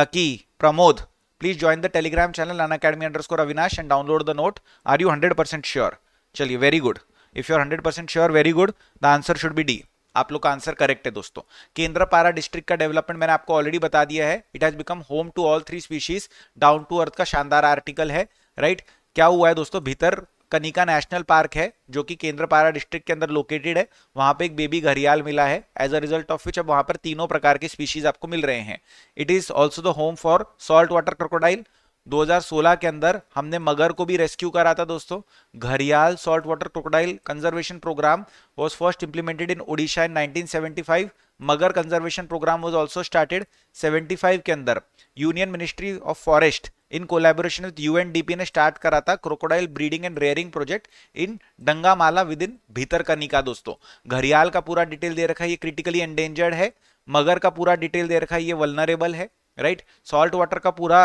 Lucky Pramod please join the Telegram channel on academy underscore Avinash and download the note are you hundred percent sure चलिए very good if you are hundred percent sure very good the answer should be D आप लोग का answer correct है दोस्तों Kendrapara district का development मैंने आपको already बता दिया है it has become home to all three species down to earth का शानदार आर्टिकल है राइट क्या हुआ है दोस्तों भीतर कनिका नेशनल पार्क है जो कि केंद्रपारा डिस्ट्रिक्ट के अंदर लोकेटेड है वहां पे एक बेबी घरियाल मिला है as a result of which अब वहां पर तीनों प्रकार के स्पीशीज आपको मिल रहे हैं it is also the home for salt water crocodile 2016 के अंदर हमने मगर को भी रेस्क्यू करा था दोस्तों gharial salt water crocodile conservation programme was first implemented in Odisha in 1975 mugger conservation programme was also started 75 के अंदर union ministry of forest in collaboration with यू ने स्टार्ट करा था crocodile breeding and rearing project in Dangmal within Bhitarkanika का दोस्तों घरियाल का पूरा डिटेल दे रखा है ये क्रिटिकली एंडेंजर्ड है मगर का पूरा डिटेल दे रखा है ये वलनरेबल है राइट सॉल्ट वाटर का पूरा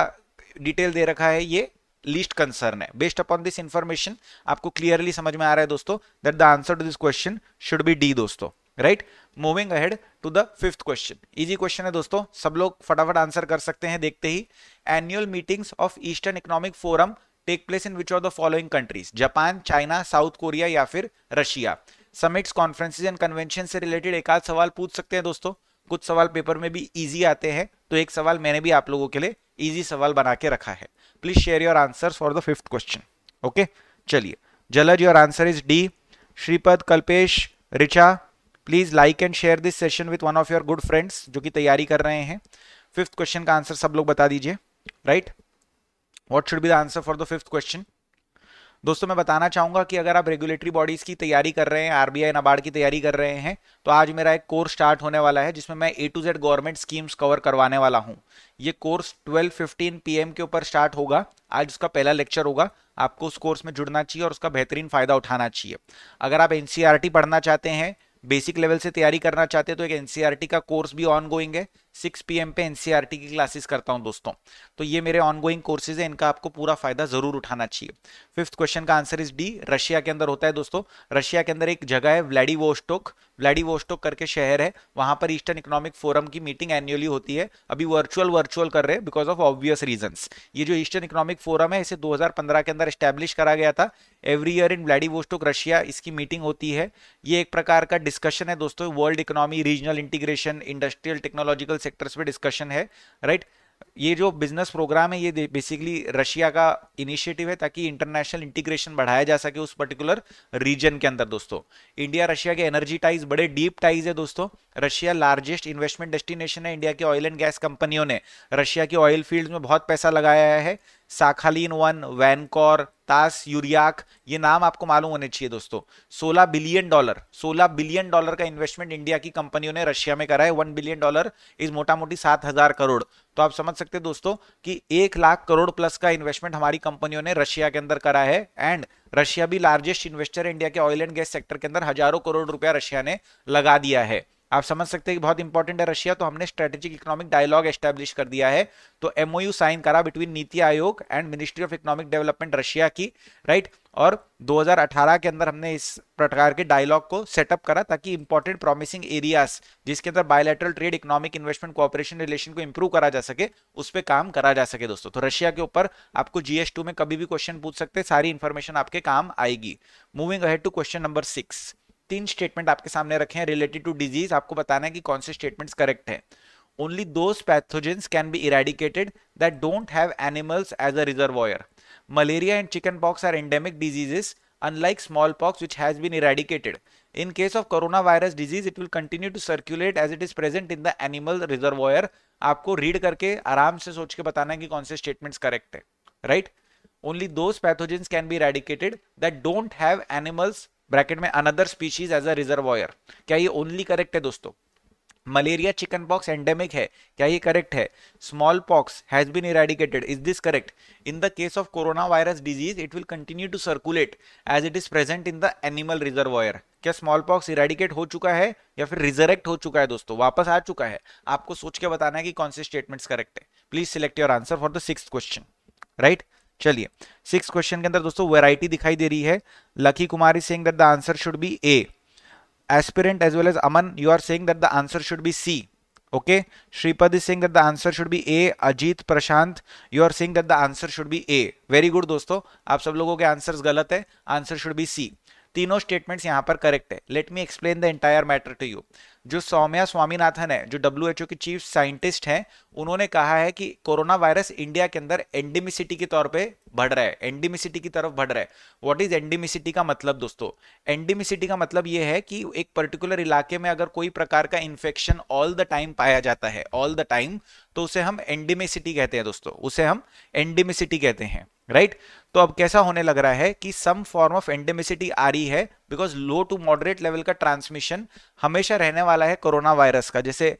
डिटेल दे रखा है ये लिस्ट कंसर्न है बेस्ड अपॉन दिस इंफॉर्मेशन आपको क्लियरली समझ में आ रहा है दोस्तों that the answer to this question should be D दोस्तों right moving ahead to the fifth question easy question है दोस्तों सब लोग फटाफट आंसर कर सकते हैं देखते ही annual meetings of Eastern Economic Forum take place in which of the following countries Japan China South Korea या फिर Russia summits conferences and convention से रिलेटेड एक आध सवाल पूछ सकते हैं दोस्तों कुछ सवाल पेपर में भी इजी आते हैं तो एक सवाल मैंने भी आप लोगों के लिए इजी सवाल बना के रखा है please share your answer for the fifth question okay चलिए Jalaj your answer is D Shripad Kalpesh Richa please like and share this session with one of your good friends जो कि तैयारी कर रहे हैं फिफ्थ क्वेश्चन का आंसर सब लोग बता दीजिए right what should be the answer for the fifth question दोस्तों मैं बताना चाहूंगा कि अगर आप रेगुलेटरी बॉडीज की तैयारी कर रहे हैं आरबीआई नाबार्ड की तैयारी कर रहे हैं तो आज मेरा एक कोर्स स्टार्ट होने वाला है जिसमें मैं A to Z government schemes cover करवाने वाला हूँ ये कोर्स 12:15 पीएम के ऊपर स्टार्ट होगा आज उसका पहला लेक्चर होगा आपको उस कोर्स में जुड़ना चाहिए और उसका बेहतरीन फायदा उठाना चाहिए अगर आप एनसीआरटी e पढ़ना चाहते हैं बेसिक लेवल से तैयारी करना चाहते हैं तो एक एनसीआरटी e का कोर्स भी ऑन गोइंग है सिक्स एम पे एनसीआर e की क्लासेस करता हूं दोस्तों तो ये मेरे ऑनगोइंग कोर्सेज है इनका आपको पूरा फायदा जरूर उठाना चाहिए फिफ्थ क्वेश्चन का आंसर इज डी रशिया के अंदर होता है दोस्तों रशिया के अंदर एक जगह है व्लैडी व्लाडिवोस्टोक करके शहर है वहां पर ईस्टर्न इकोनॉमिक फोरम की मीटिंग एनुअली होती है अभी वर्चुअल वर्चुअल कर रहे हैं बिकॉज ऑफ ऑब्वियस रीजन ये जो ईस्टर्न इकोनॉमिक फोरम है इसे 2015 के अंदर स्टैब्लिश करा गया था एवरी ईयर इन व्लैडी रशिया इसकी मीटिंग होती है ये एक प्रकार का डिस्कशन है दोस्तों world economy regional integration industrial technological sectors पे डिस्कशन है राइट ये जो बिजनेस प्रोग्राम है ये बेसिकली रशिया का इनिशिएटिव है ताकि इंटरनेशनल इंटीग्रेशन बढ़ाया जा सके उस पर्टिकुलर रीजन के अंदर दोस्तों इंडिया रशिया के एनर्जी टाइज बड़े डीप टाइज है दोस्तों रशिया लार्जेस्ट इन्वेस्टमेंट डेस्टिनेशन है इंडिया के ऑयल एंड गैस कंपनियों ने रशिया के ऑयल फील्ड में बहुत पैसा लगाया है साखालीन वन वैनकॉर तास यूरियाक ये नाम आपको मालूम होने चाहिए दोस्तों 16 बिलियन डॉलर 16 बिलियन डॉलर का इन्वेस्टमेंट इंडिया की कंपनियों ने रशिया में करा है वन बिलियन डॉलर इज मोटा मोटी सात हजार करोड़ तो आप समझ सकते हैं दोस्तों कि एक लाख करोड़ प्लस का इन्वेस्टमेंट हमारी कंपनियों ने रशिया के अंदर करा है एंड रशिया भी लार्जेस्ट इन्वेस्टर इंडिया के ऑयल एंड गैस सेक्टर के अंदर हजारों करोड़ रुपया रशिया ने लगा दिया है आप समझ सकते हैं कि बहुत इंपॉर्टेंट है रशिया तो हमने स्ट्रेटेजिक इकोनॉमिक डायलॉग एस्टेब्लिश कर दिया है तो एमओयू साइन करा between NITI Aayog and ministry of economic development Russia की राइट और 2018 के अंदर हमने इस प्रकार के डायलॉग को सेटअप करा ताकि इंपॉर्टेंट प्रॉमिसिंग एरियाज जिसके अंदर bilateral trade economic investment cooperation relation को इंप्रूव करा जा सके उस पर काम करा जा सके दोस्तों तो रशिया के ऊपर आपको जीएस में कभी भी क्वेश्चन पूछ सकते सारी इंफॉर्मेशन आपके काम आएगी moving ahead to question number six तीन स्टेटमेंट आपके सामने रखे हैं रिलेटेड टू डिजीज आपको बताना है कि कौन से स्टेटमेंट्स करेक्ट हैं only those pathogens can be eradicated that don't have animals as a reservoir malaria and chicken pox are endemic diseases unlike smallpox which has been been in case of corona virus disease it will continue to circulate as it is present in the animal reservoir. आपको read करके आराम से सोच के बताना है कि कौन से स्टेटमेंट्स करेक्ट है right only those pathogens can be eradicated that don't have animals bracket में another species as a reservoir क्या ये ओनली करेक्ट है दोस्तों मलेरिया चिकन पॉक्स एंडेमिक है क्या ये करेक्ट है small pox has been eradicated is this correct in the case of corona virus disease it will continue to circulate as it is present in the animal reservoir क्या smallpox eradicate हो चुका है या फिर resurrect हो चुका है दोस्तों वापस आ चुका है आपको सोच के बताना है कि कौन से स्टेटमेंट्स करेक्ट है please select your answer for the six question right चलिए सिक्स क्वेश्चन के अंदर दोस्तों वेराइटी दिखाई दे रही है Lucky Kumari saying that the answer should be A aspirant as well as Aman you are saying that the answer should be C okay Shripad Singh saying that the answer should be A Ajit Prashant you are saying that the answer should be A very good दोस्तों आप सब लोगों के answers गलत है answer should be सी तीनों statements यहां पर करेक्ट है let me explain the entire matter to you जो सौम्या स्वामीनाथन है जो डब्ल्यू एच ओ के चीफ साइंटिस्ट हैं उन्होंने कहा है कि कोरोना वायरस इंडिया के अंदर एंडेमिसिटी के तौर पे बढ़ रहा है एंडेमिसिटी की तरफ बढ़ रहा है व्हाट इज एंडेमिसिटी का मतलब दोस्तों एंडेमिसिटी का मतलब यह है कि एक पर्टिकुलर इलाके में अगर कोई प्रकार का इन्फेक्शन ऑल द टाइम पाया जाता है ऑल द टाइम तो उसे हम एंडेमिसिटी कहते हैं दोस्तों उसे हम एंडेमिसिटी कहते हैं राइट right? तो अब कैसा होने लग रहा है कि सम फॉर्म ऑफ एंडेमिसिटी आ रही है because low to moderate level का ट्रांसमिशन हमेशा रहने वाला है कोरोना वायरस का जैसे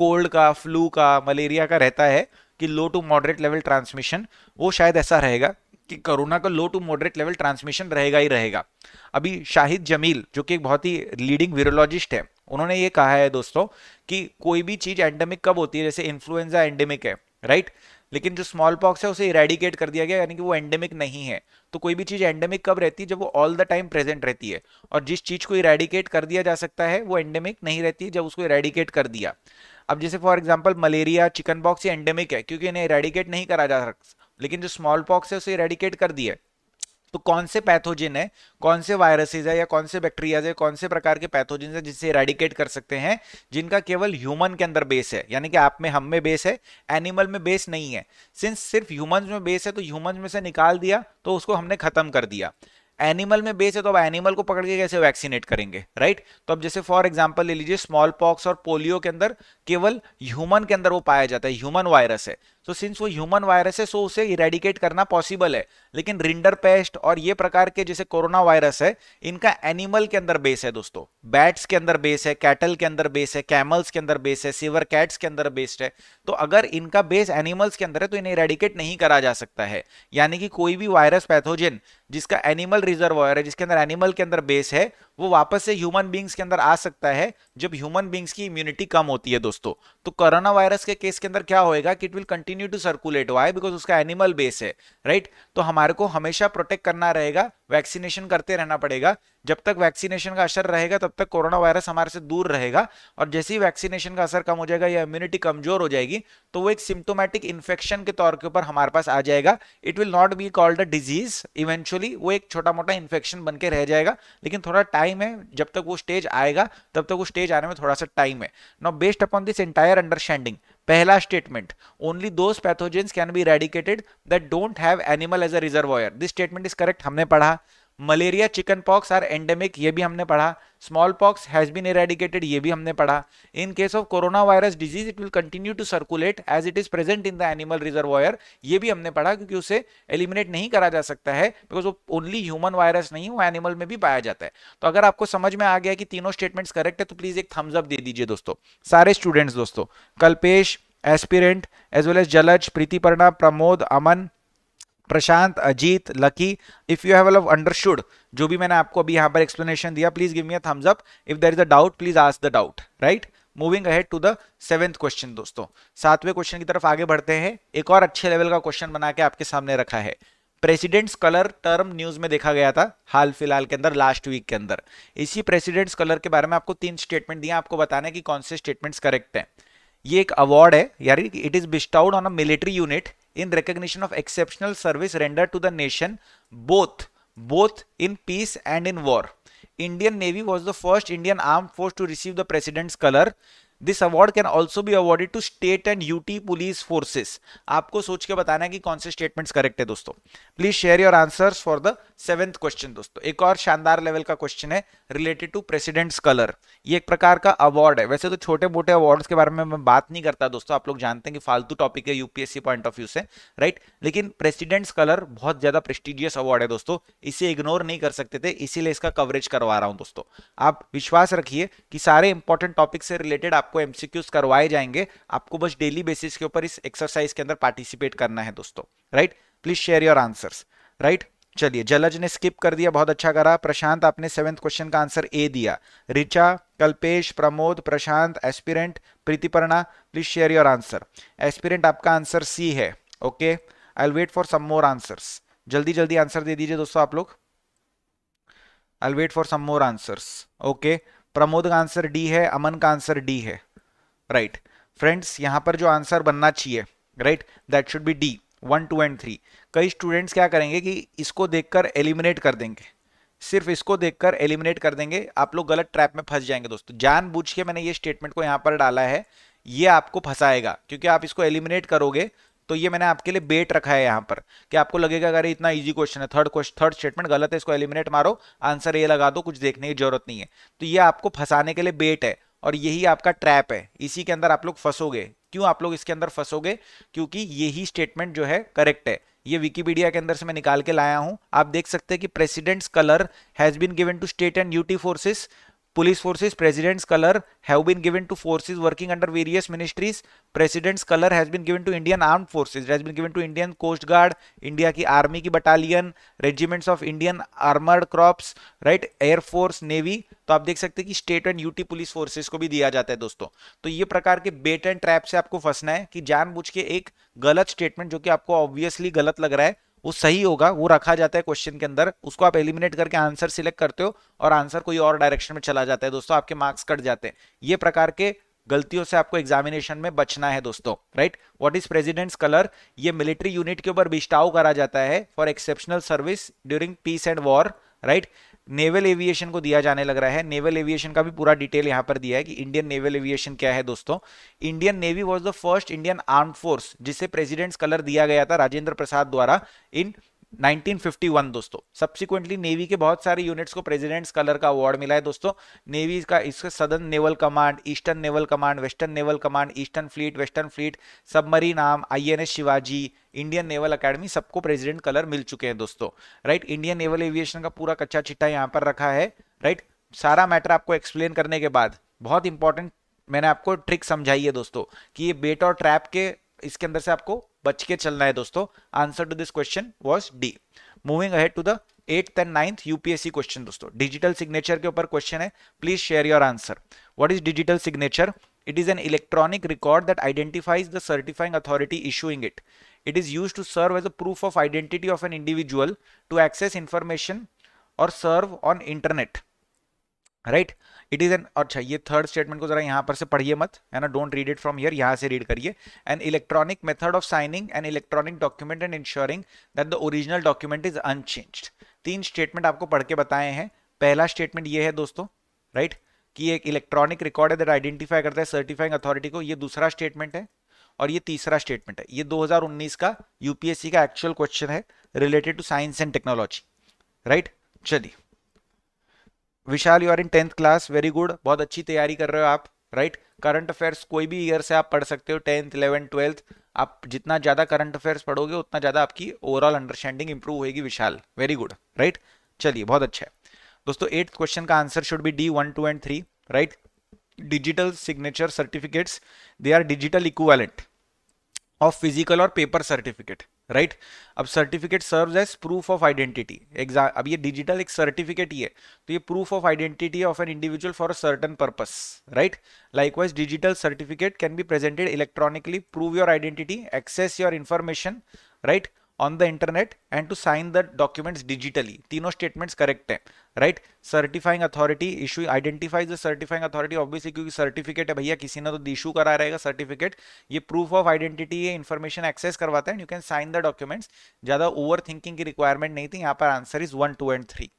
कोल्ड का फ्लू का मलेरिया का रहता है कि low to moderate level transmission वो शायद ऐसा रहेगा कि कोरोना का low to moderate level transmission रहेगा ही रहेगा अभी शाहिद जमील जो कि एक बहुत ही लीडिंग वीरोलॉजिस्ट है उन्होंने ये कहा है दोस्तों कि कोई भी चीज़ एंडेमिक कब होती है जैसे इन्फ्लुएंजा एंडेमिक है राइट right? लेकिन जो स्मॉल पॉक्स है उसे इरेडिकेट कर दिया गया यानी कि वो एंडेमिक नहीं है तो कोई भी चीज़ एंडेमिक कब रहती है जब वो ऑल द टाइम प्रेजेंट रहती है और जिस चीज़ को इरेडिकेट कर दिया जा सकता है वो एंडेमिक नहीं रहती है जब उसको इरेडिकेट कर दिया अब जैसे for example malaria chicken chickenpox ये एंडेमिक है क्योंकि इन्हें इरेडिकेट नहीं करा जा सकता लेकिन जो स्मॉल पॉक्स है उसे इरेडिकेट कर दिया तो कौन से पैथोजिन है कौन से वायरसेज है या कौन से बैक्टीरियाज है कौन से प्रकार के पैथोजिन है जिससे रेडिकेट कर सकते हैं जिनका केवल ह्यूमन के अंदर बेस है यानी कि आप में हम में बेस है एनिमल में बेस नहीं है सिंस सिर्फ ह्यूमन में बेस है तो ह्यूमन में से निकाल दिया तो उसको हमने खत्म कर दिया एनिमल में बेस है तो अब एनिमल को पकड़ के कैसे वैक्सीनेट करेंगे राइट तो अब जैसे फॉर एग्जाम्पल ले लीजिए स्मॉल पॉक्स और पोलियो के अंदर केवल ह्यूमन के अंदर वो पाया जाता है ह्यूमन वायरस है सो सिंस वो ह्यूमन वायरस है सो उसे इरेडिकेट करना पॉसिबल है लेकिन रिंडर पेस्ट और ये प्रकार के जैसे कोरोना वायरस है इनका एनिमल के अंदर बेस है दोस्तों बैट्स के अंदर बेस है कैटल के अंदर बेस है कैमल्स के अंदर बेस है सिवर कैट्स के अंदर बेस्ड है तो अगर इनका बेस एनिमल्स के अंदर है तो इन्हें इरेडिकेट नहीं करा जा सकता है यानी कि कोई भी वायरस पैथोजिन जिसका एनिमल रिजर्व है जिसके अंदर एनिमल के अंदर बेस है वो वापस से ह्यूमन बींग्स के अंदर आ सकता है जब ह्यूमन बींग्स की इम्यूनिटी कम होती है दोस्तों तो कोरोना वायरस के केस के अंदर क्या होएगा कि it will continue to circulate why because उसका एनिमल बेस है राइट right? तो हमारे को हमेशा प्रोटेक्ट करना रहेगा वैक्सीनेशन करते रहना पड़ेगा जब तक वैक्सीनेशन का असर रहेगा तब तक कोरोना वायरस हमारे से दूर रहेगा और जैसे ही वैक्सीनेशन का असर कम हो जाएगा या इम्यूनिटी कमजोर हो जाएगी तो वो एक सिम्टोमेटिक इन्फेक्शन के तौर के ऊपर हमारे पास आ जाएगा it will not be called a disease eventually वो एक छोटा मोटा इन्फेक्शन बन के रह जाएगा लेकिन थोड़ा टाइम है जब तक वो स्टेज आएगा तब तक वो स्टेज आने में थोड़ा सा टाइम है not based upon this entire understanding पहला statement only those pathogens can be eradicated that don't have animal as a reservoir this statement is correct हमने पढ़ा malaria chicken pox are endemic ये भी हमने पढ़ा small pox has been eradicated ये भी हमने पढ़ा in case of corona virus disease it will continue to circulate as it is present in the animal reservoir ये भी हमने पढ़ा क्योंकि उसे एलिमिनेट नहीं करा जा सकता है बिकॉज वो ओनली ह्यूमन वायरस नहीं वो एनिमल में भी पाया जाता है तो अगर आपको समझ में आ गया कि तीनों स्टेटमेंट्स करेक्ट है तो प्लीज एक थम्स अप दे दीजिए दोस्तों सारे स्टूडेंट्स दोस्तों Kalpesh aspirant as well as Jalaj Preeti Pramod Aman Prashant Ajit Lucky if you have love understood जो भी मैंने आपको अभी यहां पर एक्सप्लेनेशन दिया please give me a thumbs up if there is a doubt please ask the doubt right moving ahead to the seventh question दोस्तों सातवें क्वेश्चन की तरफ आगे बढ़ते हैं एक और अच्छे लेवल का क्वेश्चन बना के आपके सामने रखा है प्रेसिडेंट्स कलर टर्म न्यूज में देखा गया था हाल फिलहाल के अंदर लास्ट वीक के अंदर इसी प्रेसिडेंट्स कलर के बारे में आपको तीन स्टेटमेंट दिए आपको बताना है कि कौन से स्टेटमेंट्स करेक्ट हैं ये एक अवार्ड है यानी it is bestowed on a military unit in recognition of exceptional service rendered to the nation both both in peace and in war. Indian Navy was the first Indian armed force to receive the president's color. This award can also be awarded to state and UT police forces आपको सोच के बताना है कि कौन से statements correct है दोस्तों please share your answers for the seventh question दोस्तों एक और शानदार लेवल का क्वेश्चन है रिलेटेड टू प्रेसिडेंट्स कलर ये एक प्रकार का अवार्ड है वैसे तो छोटे मोटे अवार्ड्स के बारे में मैं बात नहीं करता दोस्तों आप लोग जानते हैं कि फालतू टॉपिक है यूपीएससी पॉइंट ऑफ व्यू से राइट लेकिन प्रेसिडेंट्स कलर बहुत ज्यादा प्रेस्टिजियस अवार्ड है दोस्तों इसे इग्नोर नहीं कर सकते थे इसीलिए इसका कवरेज करवा रहा हूँ दोस्तों आप विश्वास रखिए कि सारे इंपॉर्टेंट टॉपिक से रिलेटेड आपको एमसीक्यूज करवाए जाएंगे आपको बस डेली बेसिस के ऊपर इस एक्सरसाइज के अंदर पार्टिसिपेट करना है दोस्तों right please share your answers right right? चलिए जलज ने स्किप कर दिया बहुत अच्छा करा प्रशांत आपने सेवेंथ क्वेश्चन का आंसर ए दिया Richa Kalpesh Pramod Prashant aspirant Pritiparna please share your answer aspirant आपका आंसर सी है okay I wait for some more answers जल्दी जल्दी आंसर दे दीजिए दोस्तों आप लोग I wait for some more answers okay Pramod का आंसर डी है अमन का आंसर डी है राइट right. फ्रेंड्स यहां पर जो आंसर बनना चाहिए right that should be D one two and three कई स्टूडेंट्स क्या करेंगे कि इसको देखकर एलिमिनेट कर देंगे सिर्फ इसको देखकर एलिमिनेट कर देंगे आप लोग गलत ट्रैप में फंस जाएंगे दोस्तों जानबूझ के मैंने ये स्टेटमेंट को यहाँ पर डाला है ये आपको फंसाएगा क्योंकि आप इसको एलिमिनेट करोगे तो ये मैंने आपके लिए बेट रखा है यहाँ पर कि आपको लगेगा अरे इतना इजी क्वेश्चन है थर्ड क्वेश्चन थर्ड स्टेटमेंट गलत है इसको एलिमिनेट मारो आंसर ये लगा दो कुछ देखने की जरूरत नहीं है तो ये आपको फंसाने के लिए बेट है और यही आपका ट्रैप है इसी के अंदर आप लोग फंसोगे क्यों आप लोग इसके अंदर फंसोगे क्योंकि यही स्टेटमेंट जो है करेक्ट है ये विकीपीडिया के अंदर से मैं निकाल के लाया हूं आप देख सकते हैं कि president's colour has been given to state and UT forces police forces president's colour have been given to forces working under various ministries president's colour has been given to Indian arm forces has been given to Indian coast guard India की army की battalion regiments of Indian armoured crops right air force navy तो आप देख सकते हैं कि state and UT police forces को भी दिया जाता है दोस्तों तो ये प्रकार के बेट एंड ट्रैप से आपको फंसना है कि जानबूझ के एक गलत स्टेटमेंट जो कि आपको ऑब्वियसली गलत लग रहा है वो सही होगा वो रखा जाता है क्वेश्चन के अंदर उसको आप एलिमिनेट करके आंसर सिलेक्ट करते हो और आंसर कोई और डायरेक्शन में चला जाता है दोस्तों आपके मार्क्स कट जाते हैं ये प्रकार के गलतियों से आपको एग्जामिनेशन में बचना है दोस्तों right what is president's colour ये मिलिट्री यूनिट के ऊपर बिस्टाव करा जाता है for exceptional service during peace and war right right? Naval aviation को दिया जाने लग रहा है नेवल एविएशन का भी पूरा डिटेल यहाँ पर दिया है कि इंडियन नेवल एविएशन क्या है दोस्तों Indian navy was the first Indian arm force जिसे प्रेसिडेंट्स कलर दिया गया था राजेंद्र प्रसाद द्वारा इन 1951 दोस्तों सब्सिक्वेंटली नेवी के बहुत सारे यूनिट्स को प्रेसिडेंट्स कलर का अवार्ड मिला है दोस्तों नेवी का इसका सदन naval command eastern naval command western naval command eastern fleet western fleet submarine arm INS Shivaji Indian naval academy सबको प्रेसिडेंट कलर मिल चुके हैं दोस्तों राइट इंडियन नेवल एविएशन का पूरा कच्चा चिट्ठा यहाँ पर रखा है राइट सारा मैटर आपको एक्सप्लेन करने के बाद बहुत इंपॉर्टेंट मैंने आपको ट्रिक समझाई है दोस्तों कि ये बेट और ट्रैप के इसके अंदर से आपको बच के चलना है दोस्तों answer to this question was D moving ahead to the eight and ninth UPSC question दोस्तों डिजिटल सिग्नेचर के ऊपर क्वेश्चन है please share your answer what is digital signature it is an electronic record that identifies the certifying authority issuing it it is use to serve as a proof of identity of an individual to access information और serve on internet right right? It is N अच्छा ये third statement को जरा यहाँ पर से पढ़िए मत है ना don't read it from here यहाँ से रीड करिए an electronic method of signing an electronic document and ensuring that the original document is unchanged तीन स्टेटमेंट आपको पढ़ के बताए हैं पहला स्टेटमेंट ये है दोस्तों राइट right? कि एक इलेक्ट्रॉनिक रिकॉर्ड है दैट आइडेंटिफाई करता है सर्टिफाइंग अथॉरिटी को ये दूसरा स्टेटमेंट है और ये तीसरा स्टेटमेंट है ये 2019 का यूपीएससी का एक्चुअल क्वेश्चन है related to science and technology right चलिए Vishal you are in tenth class very good बहुत अच्छी तैयारी कर रहे हो आप राइट करंट अफेयर्स कोई भी ईयर से आप पढ़ सकते हो टेंथ इलेवेंथ ट्वेल्थ आप जितना ज़्यादा करंट अफेयर्स पढ़ोगे उतना ज़्यादा आपकी ओवरऑल अंडरस्टैंडिंग इंप्रूव होगी विशाल वेरी गुड राइट चलिए बहुत अच्छा है दोस्तों एट्थ क्वेश्चन का answer should be D one two and three right digital signature certificates they are digital equivalent of physical और पेपर सर्टिफिकेट राइट अब certificate serve as proof of identity exam अब ये डिजिटल एक certificate ही है तो ये proof of identity of an individual for a certain purpose right likewise digital certificate can be presented electronically prove your identity access your information right on the internet and to sign the documents digitally तीनों statements correct हैं right certifying authority issue identifies the certifying authority obviously क्योंकि certificate है भैया किसी ने तो issue करा रहेगा सर्टिफिकेट ये प्रूफ ऑफ आइडेंटिटी ये इन्फॉर्मेशन एक्सेस करवाता है and you can sign the documents ज्यादा ओवर थिंकिंग की रिक्वायरमेंट नहीं थी यहाँ पर answer is one two and three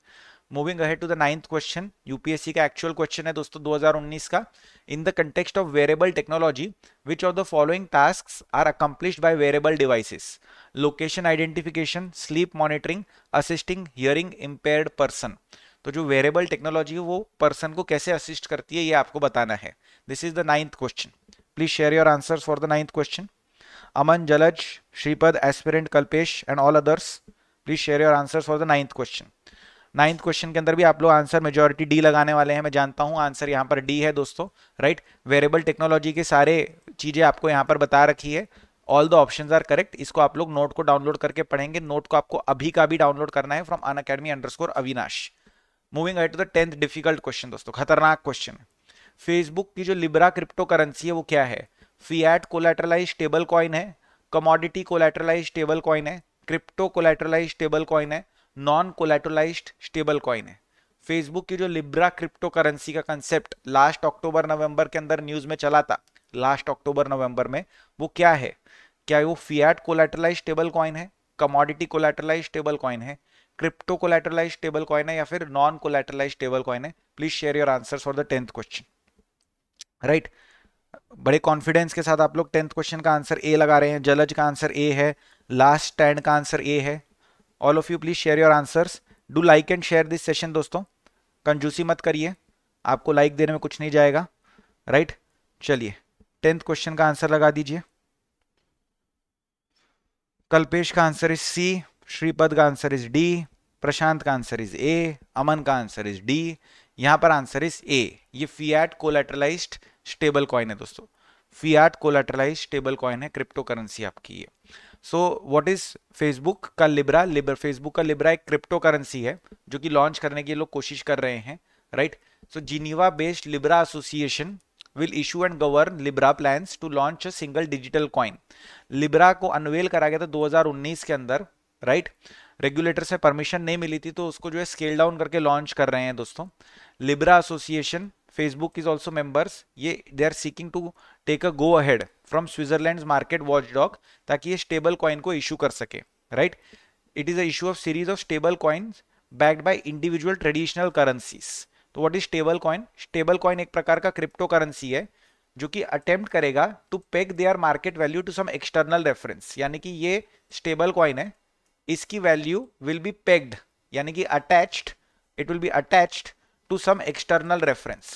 moving ahead to the ninth question UPSC का एक्चुअल क्वेश्चन है दोस्तों 2019 का in the context of wearable technology which of the following task are accomplished by wearable devices location identification sleep monitoring assisting hearing impaired person तो जो variable technology है वो person को कैसे असिस्ट करती है ये आपको बताना है this is the ninth question please share your answer for the ninth question Aman Jalaj Shripad aspirant Kalpesh and all others please share your answer for the ninth question ninth question के अंदर भी आप लोग आंसर मेजोरिटी डी लगाने वाले हैं मैं जानता हूं आंसर यहाँ पर डी है दोस्तों राइट वेरिएबल टेक्नोलॉजी के सारे चीज़ें आपको यहां पर बता रखी है all the option are correct इसको आप लोग नोट को डाउनलोड करके पढ़ेंगे नोट को आपको अभी का भी डाउनलोड करना है from Unacademy score Avinash moving I to the tenth difficult question दोस्तों खतरनाक क्वेश्चन फेसबुक की जो लिब्रा क्रिप्टो करेंसी है वो क्या है फीएट कोलेट्रलाइज टेबल कॉइन है कमोडिटी कोलेट्रलाइज टेबल कॉइन है क्रिप्टो कोलेट्रलाइज टेबल कॉइन है नॉन कोलेटोलाइज स्टेबल कॉइन है फेसबुक की जो लिब्रा क्रिप्टो करेंसी का कंसेप्ट लास्ट अक्टूबर नवंबर के अंदर न्यूज में चला था लास्ट अक्टूबर नवंबर में वो क्या है क्या वो फियाट कोलेटोलाइज स्टेबल कॉइन है कमोडिटी कोलेटोलाइज स्टेबल कॉइन है क्रिप्टो कोलेटोलाइज स्टेबल कॉइन है या फिर नॉन कोलेटोलाइज स्टेबल कॉइन है please share your answer for the tenth question right बड़े कॉन्फिडेंस के साथ आप लोग टेंथ क्वेश्चन का आंसर ए लगा रहे हैं जलज का आंसर ए है लास्ट स्टैंड का आंसर ए है all of you please share your answers do like and share this session दोस्तों कंजूसी मत करिए आपको लाइक देने में कुछ नहीं जाएगा राइट right? चलिए टेंथ क्वेश्चन का आंसर लगा दीजिए कल्पेश का आंसर इज सी श्रीपद का आंसर इज डी प्रशांत का आंसर इज ए अमन का आंसर इज डी यहां पर आंसर इज ए ये फियाट कोलेट्रलाइज स्टेबल कॉइन है दोस्तों फियाट कोलेट्रलाइज स्टेबल कॉइन है क्रिप्टो करेंसी आपकी ये सो वॉट इज फेसबुक का लिब्रा लिब्र फेसबुक का लिब्रा एक क्रिप्टो करेंसी है जो कि लॉन्च करने की लोग कोशिश कर रहे हैं right so Geneva based Libra association will issue and govern Libra plan to launch a single digital coin Libra को अनवेल करा गया था 2019 के अंदर राइट रेगुलेटर से परमिशन नहीं मिली थी तो उसको जो है स्केल डाउन करके लॉन्च कर रहे हैं दोस्तों Libra association Facebook is also members ये they are seeking to take a go ahead from Switzerland market watch dog ताकि ये स्टेबल कॉइन को इशू कर सके right it is issue of series of stable coins backed by individual traditional currencies तो what is stable coin stable coin एक प्रकार का crypto currency है जो कि अटेम्प्ट करेगा to peg their market value to some external reference यानी कि ये स्टेबल कॉइन है इसकी वैल्यू विल बी पेक्ड यानी कि attached it will be attached to some external reference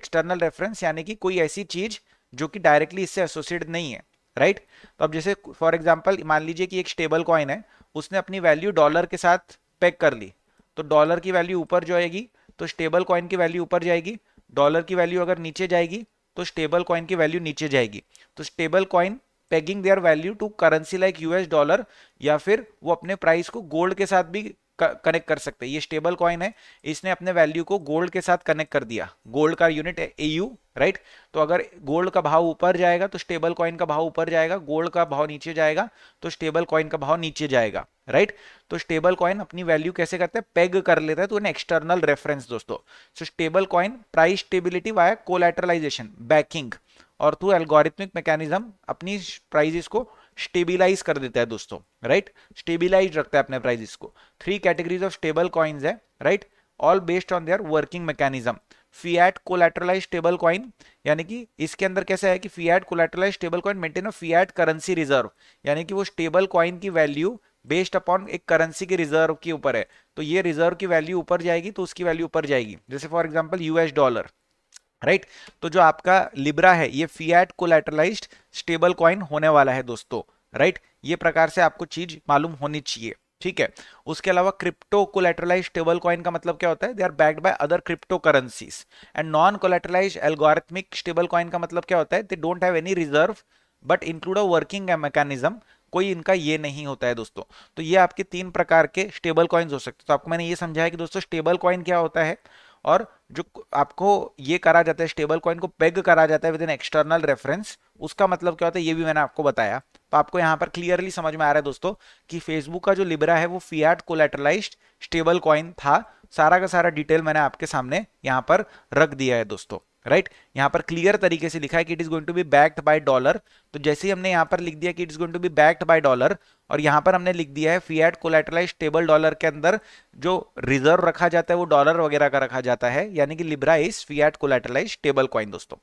external reference यानी कि कोई ऐसी चीज जो कि डायरेक्टली इससे एसोसिएट नहीं है राइट तो अब जैसे फॉर एग्जाम्पल मान लीजिए कि एक स्टेबल कॉइन है उसने अपनी वैल्यू डॉलर के साथ पैक कर ली तो डॉलर की वैल्यू ऊपर जाएगी तो स्टेबल कॉइन की वैल्यू ऊपर जाएगी डॉलर की वैल्यू अगर नीचे जाएगी तो स्टेबल कॉइन की वैल्यू नीचे जाएगी तो stable coin pegging their value to currency like US dollar या फिर वो अपने प्राइस को गोल्ड के साथ भी कनेक्ट कर सकते हैं ये स्टेबल कॉइन है इसने अपने वैल्यू को गोल्ड के साथ कनेक्ट कर दिया गोल्ड का यूनिट है एयू राइट तो अगर गोल्ड का भाव ऊपर जाएगा तो स्टेबल कॉइन का भाव ऊपर जाएगा गोल्ड का भाव नीचे जाएगा तो स्टेबल कॉइन का भाव नीचे जाएगा राइट तो स्टेबल कॉइन अपनी वैल्यू कैसे करते हैं पेग कर लेता है तो एक्सटर्नल रेफरेंस दोस्तों so stable coin price stability via collateralization backing और थ्रू एल्गोरिथमिक मैकेनिज्म अपनी प्राइजेस को स्टेबिलाईज कर देता है दोस्तों राइट स्टेबिलाईज रखता है अपने प्राइजेस को three categories of stable coins है right all based on their working mechanism fiat collateralize stable coin यानी कि इसके अंदर कैसा है कि fiat collateralize stable coin maintain a fiat currency reserve यानी कि वो स्टेबल कॉइन की वैल्यू बेस्ड अपॉन एक करेंसी के रिजर्व के ऊपर है तो ये रिजर्व की वैल्यू ऊपर जाएगी तो उसकी वैल्यू ऊपर जाएगी जैसे for example US dollar right right? तो जो आपका लिब्रा है ये फीएट कोलेटरलाइज स्टेबल कॉइन होने वाला है दोस्तों राइट right? ये प्रकार से आपको चीज मालूम होनी चाहिए ठीक है उसके अलावा क्रिप्टो कोलेटरलाइज स्टेबल कॉइन का मतलब क्या होता है they are backed by other crypto currencies and non collateralize algorithmic stable coin का मतलब क्या होता है they don't have any reserve but include a working mechanism कोई इनका ये नहीं होता है दोस्तों तो ये आपके तीन प्रकार के स्टेबल कॉइन्स हो सकते हैं तो आपको मैंने ये समझाया कि दोस्तों स्टेबल कॉइन क्या होता है और जो आपको ये करा जाता है स्टेबल कॉइन को पेग करा जाता है विद इन एक्सटर्नल रेफरेंस उसका मतलब क्या होता है ये भी मैंने आपको बताया तो आपको यहाँ पर क्लियरली समझ में आ रहा है दोस्तों कि फेसबुक का जो लिब्रा है वो फियाट कोलेटरलाइज स्टेबल कॉइन था सारा का सारा डिटेल मैंने आपके सामने यहाँ पर रख दिया है दोस्तों राइट यहाँ पर क्लियर तरीके से लिखा है कि it is going to be backed by dollar तो जैसे ही हमने यहां पर लिख दिया कि it is going to be backed by dollar और यहां पर हमने लिख दिया है फियाट कोलेटलाइज टेबल डॉलर के अंदर जो रिजर्व रखा जाता है वो डॉलर वगैरह का रखा जाता है यानी कि Libra is fiat collateralize stable coin दोस्तों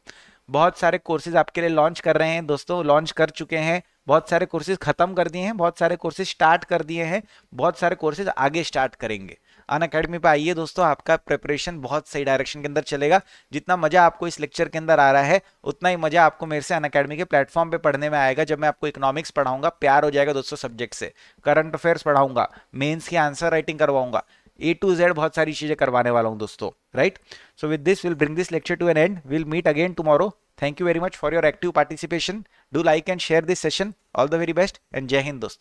बहुत सारे कोर्सेज आपके लिए लॉन्च कर रहे हैं दोस्तों लॉन्च कर चुके हैं बहुत सारे कोर्सेज खत्म कर दिए हैं बहुत सारे कोर्सेज स्टार्ट कर दिए हैं बहुत सारे कोर्सेज आगे स्टार्ट करेंगे अन अकेडमी पर आइए दोस्तों आपका प्रिपरेशन बहुत सही डायरेक्शन के अंदर चलेगा जितना मजा आपको इस लेक्चर के अंदर आ रहा है उतना ही मजा आपको मेरे से अन अकेडमी के प्लेटफॉर्म पर पढ़ने में आएगा जब मैं आपको इकोनॉमिक्स पढ़ाऊंगा प्यार हो जाएगा दोस्तों सब्जेक्ट से करंट अफेयर्स पढ़ाऊंगा मेन्स की आंसर राइटिंग करवाऊंगा ए टू जेड बहुत सारी चीजें करवाने वाला हूँ दोस्तों right so with this will bring this lecture to an end will meet again tomorrow thank you very much for your active participation do like and share this session all the very best and Jai Hind दोस्तों